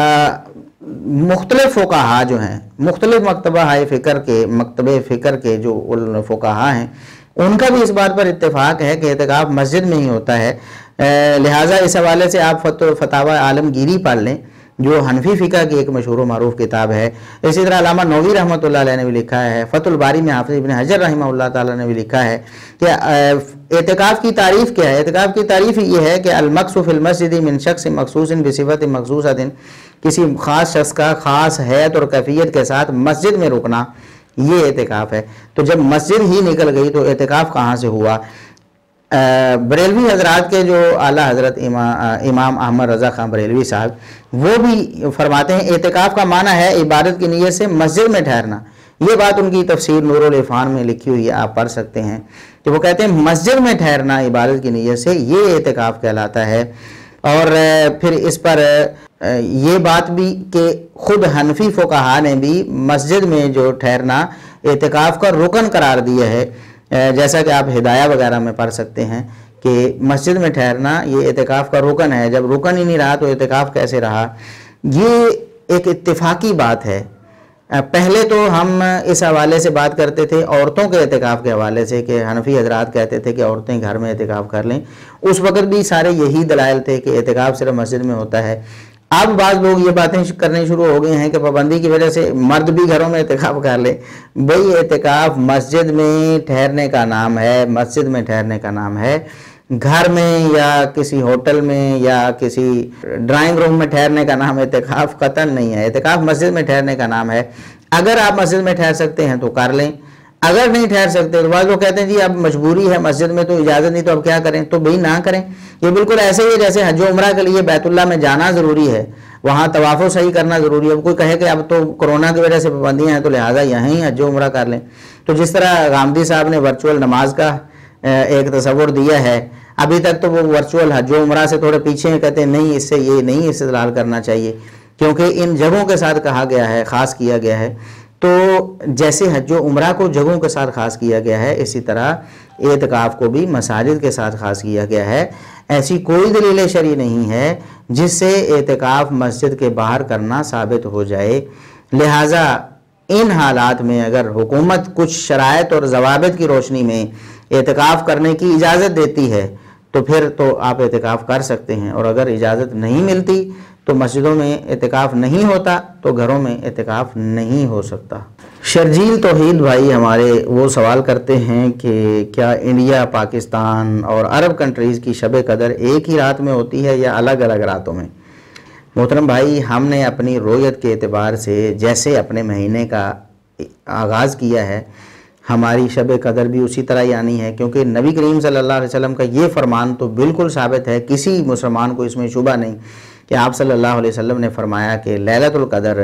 مختلف فقہا جو ہیں مختلف مکتبہ ہائے فکر کے مکتبہ فکر کے جو فقہا ہیں ان کا بھی اس بات پر اتفاق ہے کہ احتکاب مسجد میں ہی ہوتا ہے لہٰذا اس حوالے سے آپ فتح فتح عالمگیری پڑھ لیں جو حنفی فقہ کی ایک مشہور و معروف کتاب ہے اسی طرح علامہ نووی رحمۃ اللہ علیہ نے بھی لکھا ہے فت الباری میں حافظ ابن حجر رحمہ اللہ تعالیٰ نے بھی لکھا ہے کہ اعتقاف کی تعریف کیا ہے اعتقاف کی تعریف یہ ہے کہ المقص فی المسجد من شخص مخصوص بصفت مخصوص دن کسی خاص شخص کا خاص حیت اور کیفیت کے ساتھ مسجد میں رکنا یہ اعتکاف ہے تو جب مسجد ہی نکل گئی تو اعتکاف کہاں سے ہوا بریلوی حضرات کے جو اعلیٰ حضرت امام احمد رضا خان بریلوی صاحب وہ بھی فرماتے ہیں اعتقاف کا معنی ہے عبادت کی نیت سے مسجد میں ٹھہرنا یہ بات ان کی تفسیر نور الرفان میں لکھی ہوئی آپ پڑھ سکتے ہیں تو وہ کہتے ہیں مسجد میں ٹھہرنا عبادت کی نیت سے یہ اعتکاف کہلاتا ہے اور پھر اس پر یہ بات بھی کہ خود حنفی فقہا نے بھی مسجد میں جو ٹھہرنا اعتکاف کا رکن قرار دیا ہے جیسا کہ آپ ہدایہ وغیرہ میں پڑھ سکتے ہیں کہ مسجد میں ٹھہرنا یہ اعتکاف کا رکن ہے جب رکن ہی نہیں رہا تو اعتکاف کیسے رہا یہ ایک اتفاقی بات ہے پہلے تو ہم اس حوالے سے بات کرتے تھے عورتوں کے اعتکاف کے حوالے سے کہ حنفی حضرات کہتے تھے کہ عورتیں گھر میں اعتکاف کر لیں اس وقت بھی سارے یہی دلائل تھے کہ اعتکاف صرف مسجد میں ہوتا ہے اب بعض لوگ یہ باتیں کرنے شروع ہو گئے ہیں کہ پابندی کی وجہ سے مرد بھی گھروں میں اعتکاف کر لے بھئی اعتکاف مسجد میں ٹھہرنے کا نام ہے مسجد میں ٹھہرنے کا نام ہے گھر میں یا کسی ہوٹل میں یا کسی ڈرائنگ روم میں ٹھہرنے کا نام اعتکاف قتل نہیں ہے اعتکاف مسجد میں ٹھہرنے کا نام ہے اگر آپ مسجد میں ٹھہر سکتے ہیں تو کر لیں اگر نہیں ٹھہر سکتے تو بعض لوگ کہتے ہیں جی اب مجبوری ہے مسجد میں تو اجازت نہیں تو اب کیا کریں تو بھئی نہ کریں یہ بالکل ایسے ہی ہے جیسے حج و عمرہ کے لیے بیت اللہ میں جانا ضروری ہے وہاں و صحیح کرنا ضروری ہے اب کوئی کہے کہ اب تو کرونا کی وجہ سے پابندیاں ہیں تو لہٰذا یہاں ہی حج و عمرہ کر لیں تو جس طرح غامدی صاحب نے ورچوئل نماز کا ایک تصور دیا ہے ابھی تک تو وہ ورچوئل حج و عمرہ سے تھوڑے پیچھے ہیں کہتے ہیں نہیں اس سے یہ نہیں استدلال کرنا چاہیے کیونکہ ان جگہوں کے ساتھ کہا گیا ہے خاص کیا گیا ہے تو جیسے حج و عمرہ کو جگہوں کے ساتھ خاص کیا گیا ہے اسی طرح اعتکاف کو بھی مساجد کے ساتھ خاص کیا گیا ہے ایسی کوئی دلیل شریع نہیں ہے جس سے اعتکاف مسجد کے باہر کرنا ثابت ہو جائے لہٰذا ان حالات میں اگر حکومت کچھ شرائط اور ضوابط کی روشنی میں اعتکاف کرنے کی اجازت دیتی ہے تو پھر تو آپ اعتکاف کر سکتے ہیں اور اگر اجازت نہیں ملتی تو مسجدوں میں اعتکاف نہیں ہوتا تو گھروں میں اعتکاف نہیں ہو سکتا شرجیل توحید بھائی ہمارے وہ سوال کرتے ہیں کہ کیا انڈیا پاکستان اور عرب کنٹریز کی شب قدر ایک ہی رات میں ہوتی ہے یا الگ الگ راتوں میں محترم بھائی ہم نے اپنی رویت کے اعتبار سے جیسے اپنے مہینے کا آغاز کیا ہے ہماری شب قدر بھی اسی طرح ہی آنی ہے کیونکہ نبی کریم صلی اللہ علیہ وسلم کا یہ فرمان تو بالکل ثابت ہے کسی مسلمان کو اس میں شبہ نہیں کہ آپ صلی اللہ علیہ وسلم نے فرمایا کہ لیلت القدر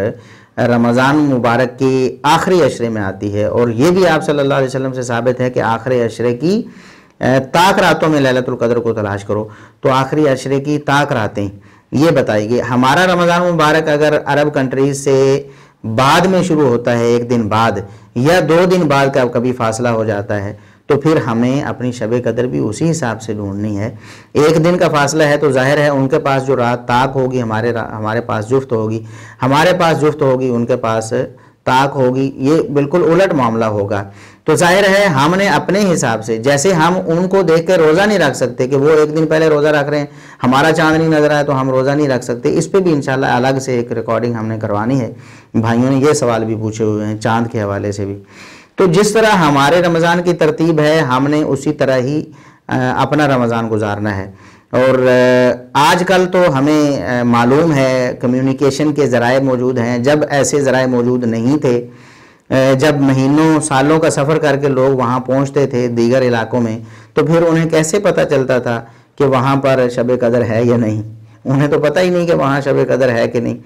رمضان مبارک کی آخری عشرے میں آتی ہے اور یہ بھی آپ صلی اللہ علیہ وسلم سے ثابت ہے کہ آخری عشرے کی تاک راتوں میں لیلت القدر کو تلاش کرو تو آخری عشرے کی تاک راتیں یہ بتائیے ہمارا رمضان مبارک اگر عرب کنٹریز سے بعد میں شروع ہوتا ہے ایک دن بعد یا دو دن بعد کا کبھی فاصلہ ہو جاتا ہے تو پھر ہمیں اپنی شب قدر بھی اسی حساب سے ڈھونڈنی ہے ایک دن کا فاصلہ ہے تو ظاہر ہے ان کے پاس جو رات تاک ہوگی ہمارے ہمارے پاس جفت ہوگی ہمارے پاس جفت ہوگی ان کے پاس تاک ہوگی یہ بالکل الٹ معاملہ ہوگا تو ظاہر ہے ہم نے اپنے حساب سے جیسے ہم ان کو دیکھ کے روزہ نہیں رکھ سکتے کہ وہ ایک دن پہلے روزہ رکھ رہے ہیں ہمارا چاند نہیں نظر آیا تو ہم روزہ نہیں رکھ سکتے اس پہ بھی انشاءاللہ الگ سے ایک ریکارڈنگ ہم نے کروانی ہے بھائیوں نے یہ سوال بھی پوچھے ہوئے ہیں چاند کے حوالے سے بھی تو جس طرح ہمارے رمضان کی ترتیب ہے ہم نے اسی طرح ہی اپنا رمضان گزارنا ہے اور آج کل تو ہمیں معلوم ہے کمیونیکیشن کے ذرائع موجود ہیں جب ایسے ذرائع موجود نہیں تھے جب مہینوں سالوں کا سفر کر کے لوگ وہاں پہنچتے تھے دیگر علاقوں میں تو پھر انہیں کیسے پتہ چلتا تھا کہ وہاں پر شب قدر ہے یا نہیں انہیں تو پتہ ہی نہیں کہ وہاں شب قدر ہے کہ نہیں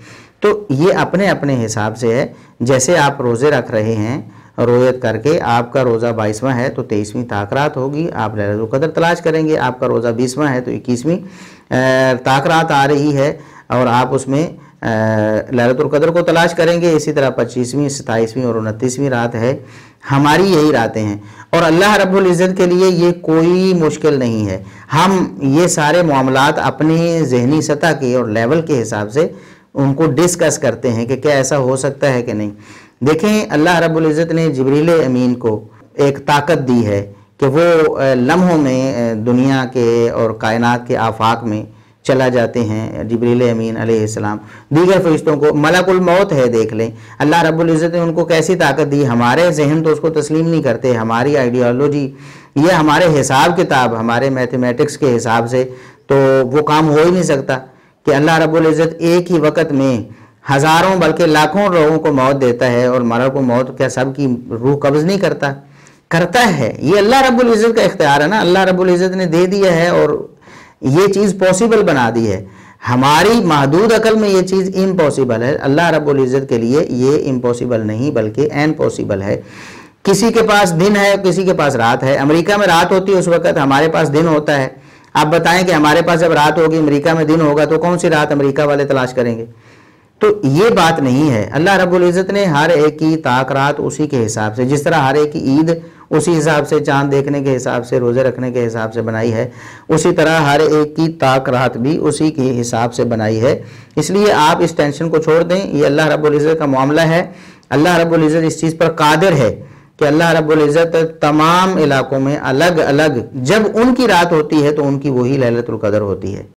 تو یہ اپنے اپنے حساب سے ہے جیسے آپ روزے رکھ رہے ہیں رویت کر کے آپ کا روزہ بائیسواں ہے تو تیسویں تاکرات ہوگی آپ لہرت القدر تلاش کریں گے آپ کا روزہ بیسواں ہے تو اکیسویں تاکرات آ رہی ہے اور آپ اس میں لہرۃ القدر کو تلاش کریں گے اسی طرح پچیسویں ستائیسویں اور انتیسویں رات ہے ہماری یہی راتیں ہیں اور اللہ رب العزت کے لیے یہ کوئی مشکل نہیں ہے ہم یہ سارے معاملات اپنی ذہنی سطح کے اور لیول کے حساب سے ان کو ڈسکس کرتے ہیں کہ کیا ایسا ہو سکتا ہے کہ نہیں دیکھیں اللہ رب العزت نے جبریل امین کو ایک طاقت دی ہے کہ وہ لمحوں میں دنیا کے اور کائنات کے آفاق میں چلا جاتے ہیں جبریل امین علیہ السلام دیگر فرشتوں کو ملک الموت ہے دیکھ لیں اللہ رب العزت نے ان کو کیسی طاقت دی ہمارے ذہن تو اس کو تسلیم نہیں کرتے ہماری آئیڈیالوجی یہ ہمارے حساب کتاب ہمارے میتھمیٹکس کے حساب سے تو وہ کام ہو ہی نہیں سکتا کہ اللہ رب العزت ایک ہی وقت میں ہزاروں بلکہ لاکھوں لوگوں کو موت دیتا ہے اور مرا کو موت کیا سب کی روح قبض نہیں کرتا کرتا ہے یہ اللہ رب العزت کا اختیار ہے نا اللہ رب العزت نے دے دیا ہے اور یہ چیز پوسیبل بنا دی ہے ہماری محدود عقل میں یہ چیز امپوسیبل ہے اللہ رب العزت کے لیے یہ امپوسیبل نہیں بلکہ این پوسیبل ہے کسی کے پاس دن ہے کسی کے پاس رات ہے امریکہ میں رات ہوتی ہے اس وقت ہمارے پاس دن ہوتا ہے آپ بتائیں کہ ہمارے پاس جب رات ہوگی امریکہ میں دن ہوگا تو کون سی رات امریکہ والے تلاش کریں گے تو یہ بات نہیں ہے اللہ رب العزت نے ہر ایک کی تاکرات اسی کے حساب سے جس طرح ہر ایک کی عید اسی حساب سے چاند دیکھنے کے حساب سے روزے رکھنے کے حساب سے بنائی ہے اسی طرح ہر ایک کی طاق رات بھی اسی کے حساب سے بنائی ہے اس لیے آپ اس ٹینشن کو چھوڑ دیں یہ اللہ رب العزت کا معاملہ ہے اللہ رب العزت اس چیز پر قادر ہے کہ اللہ رب العزت تمام علاقوں میں الگ الگ جب ان کی رات ہوتی ہے تو ان کی وہی للت القدر ہوتی ہے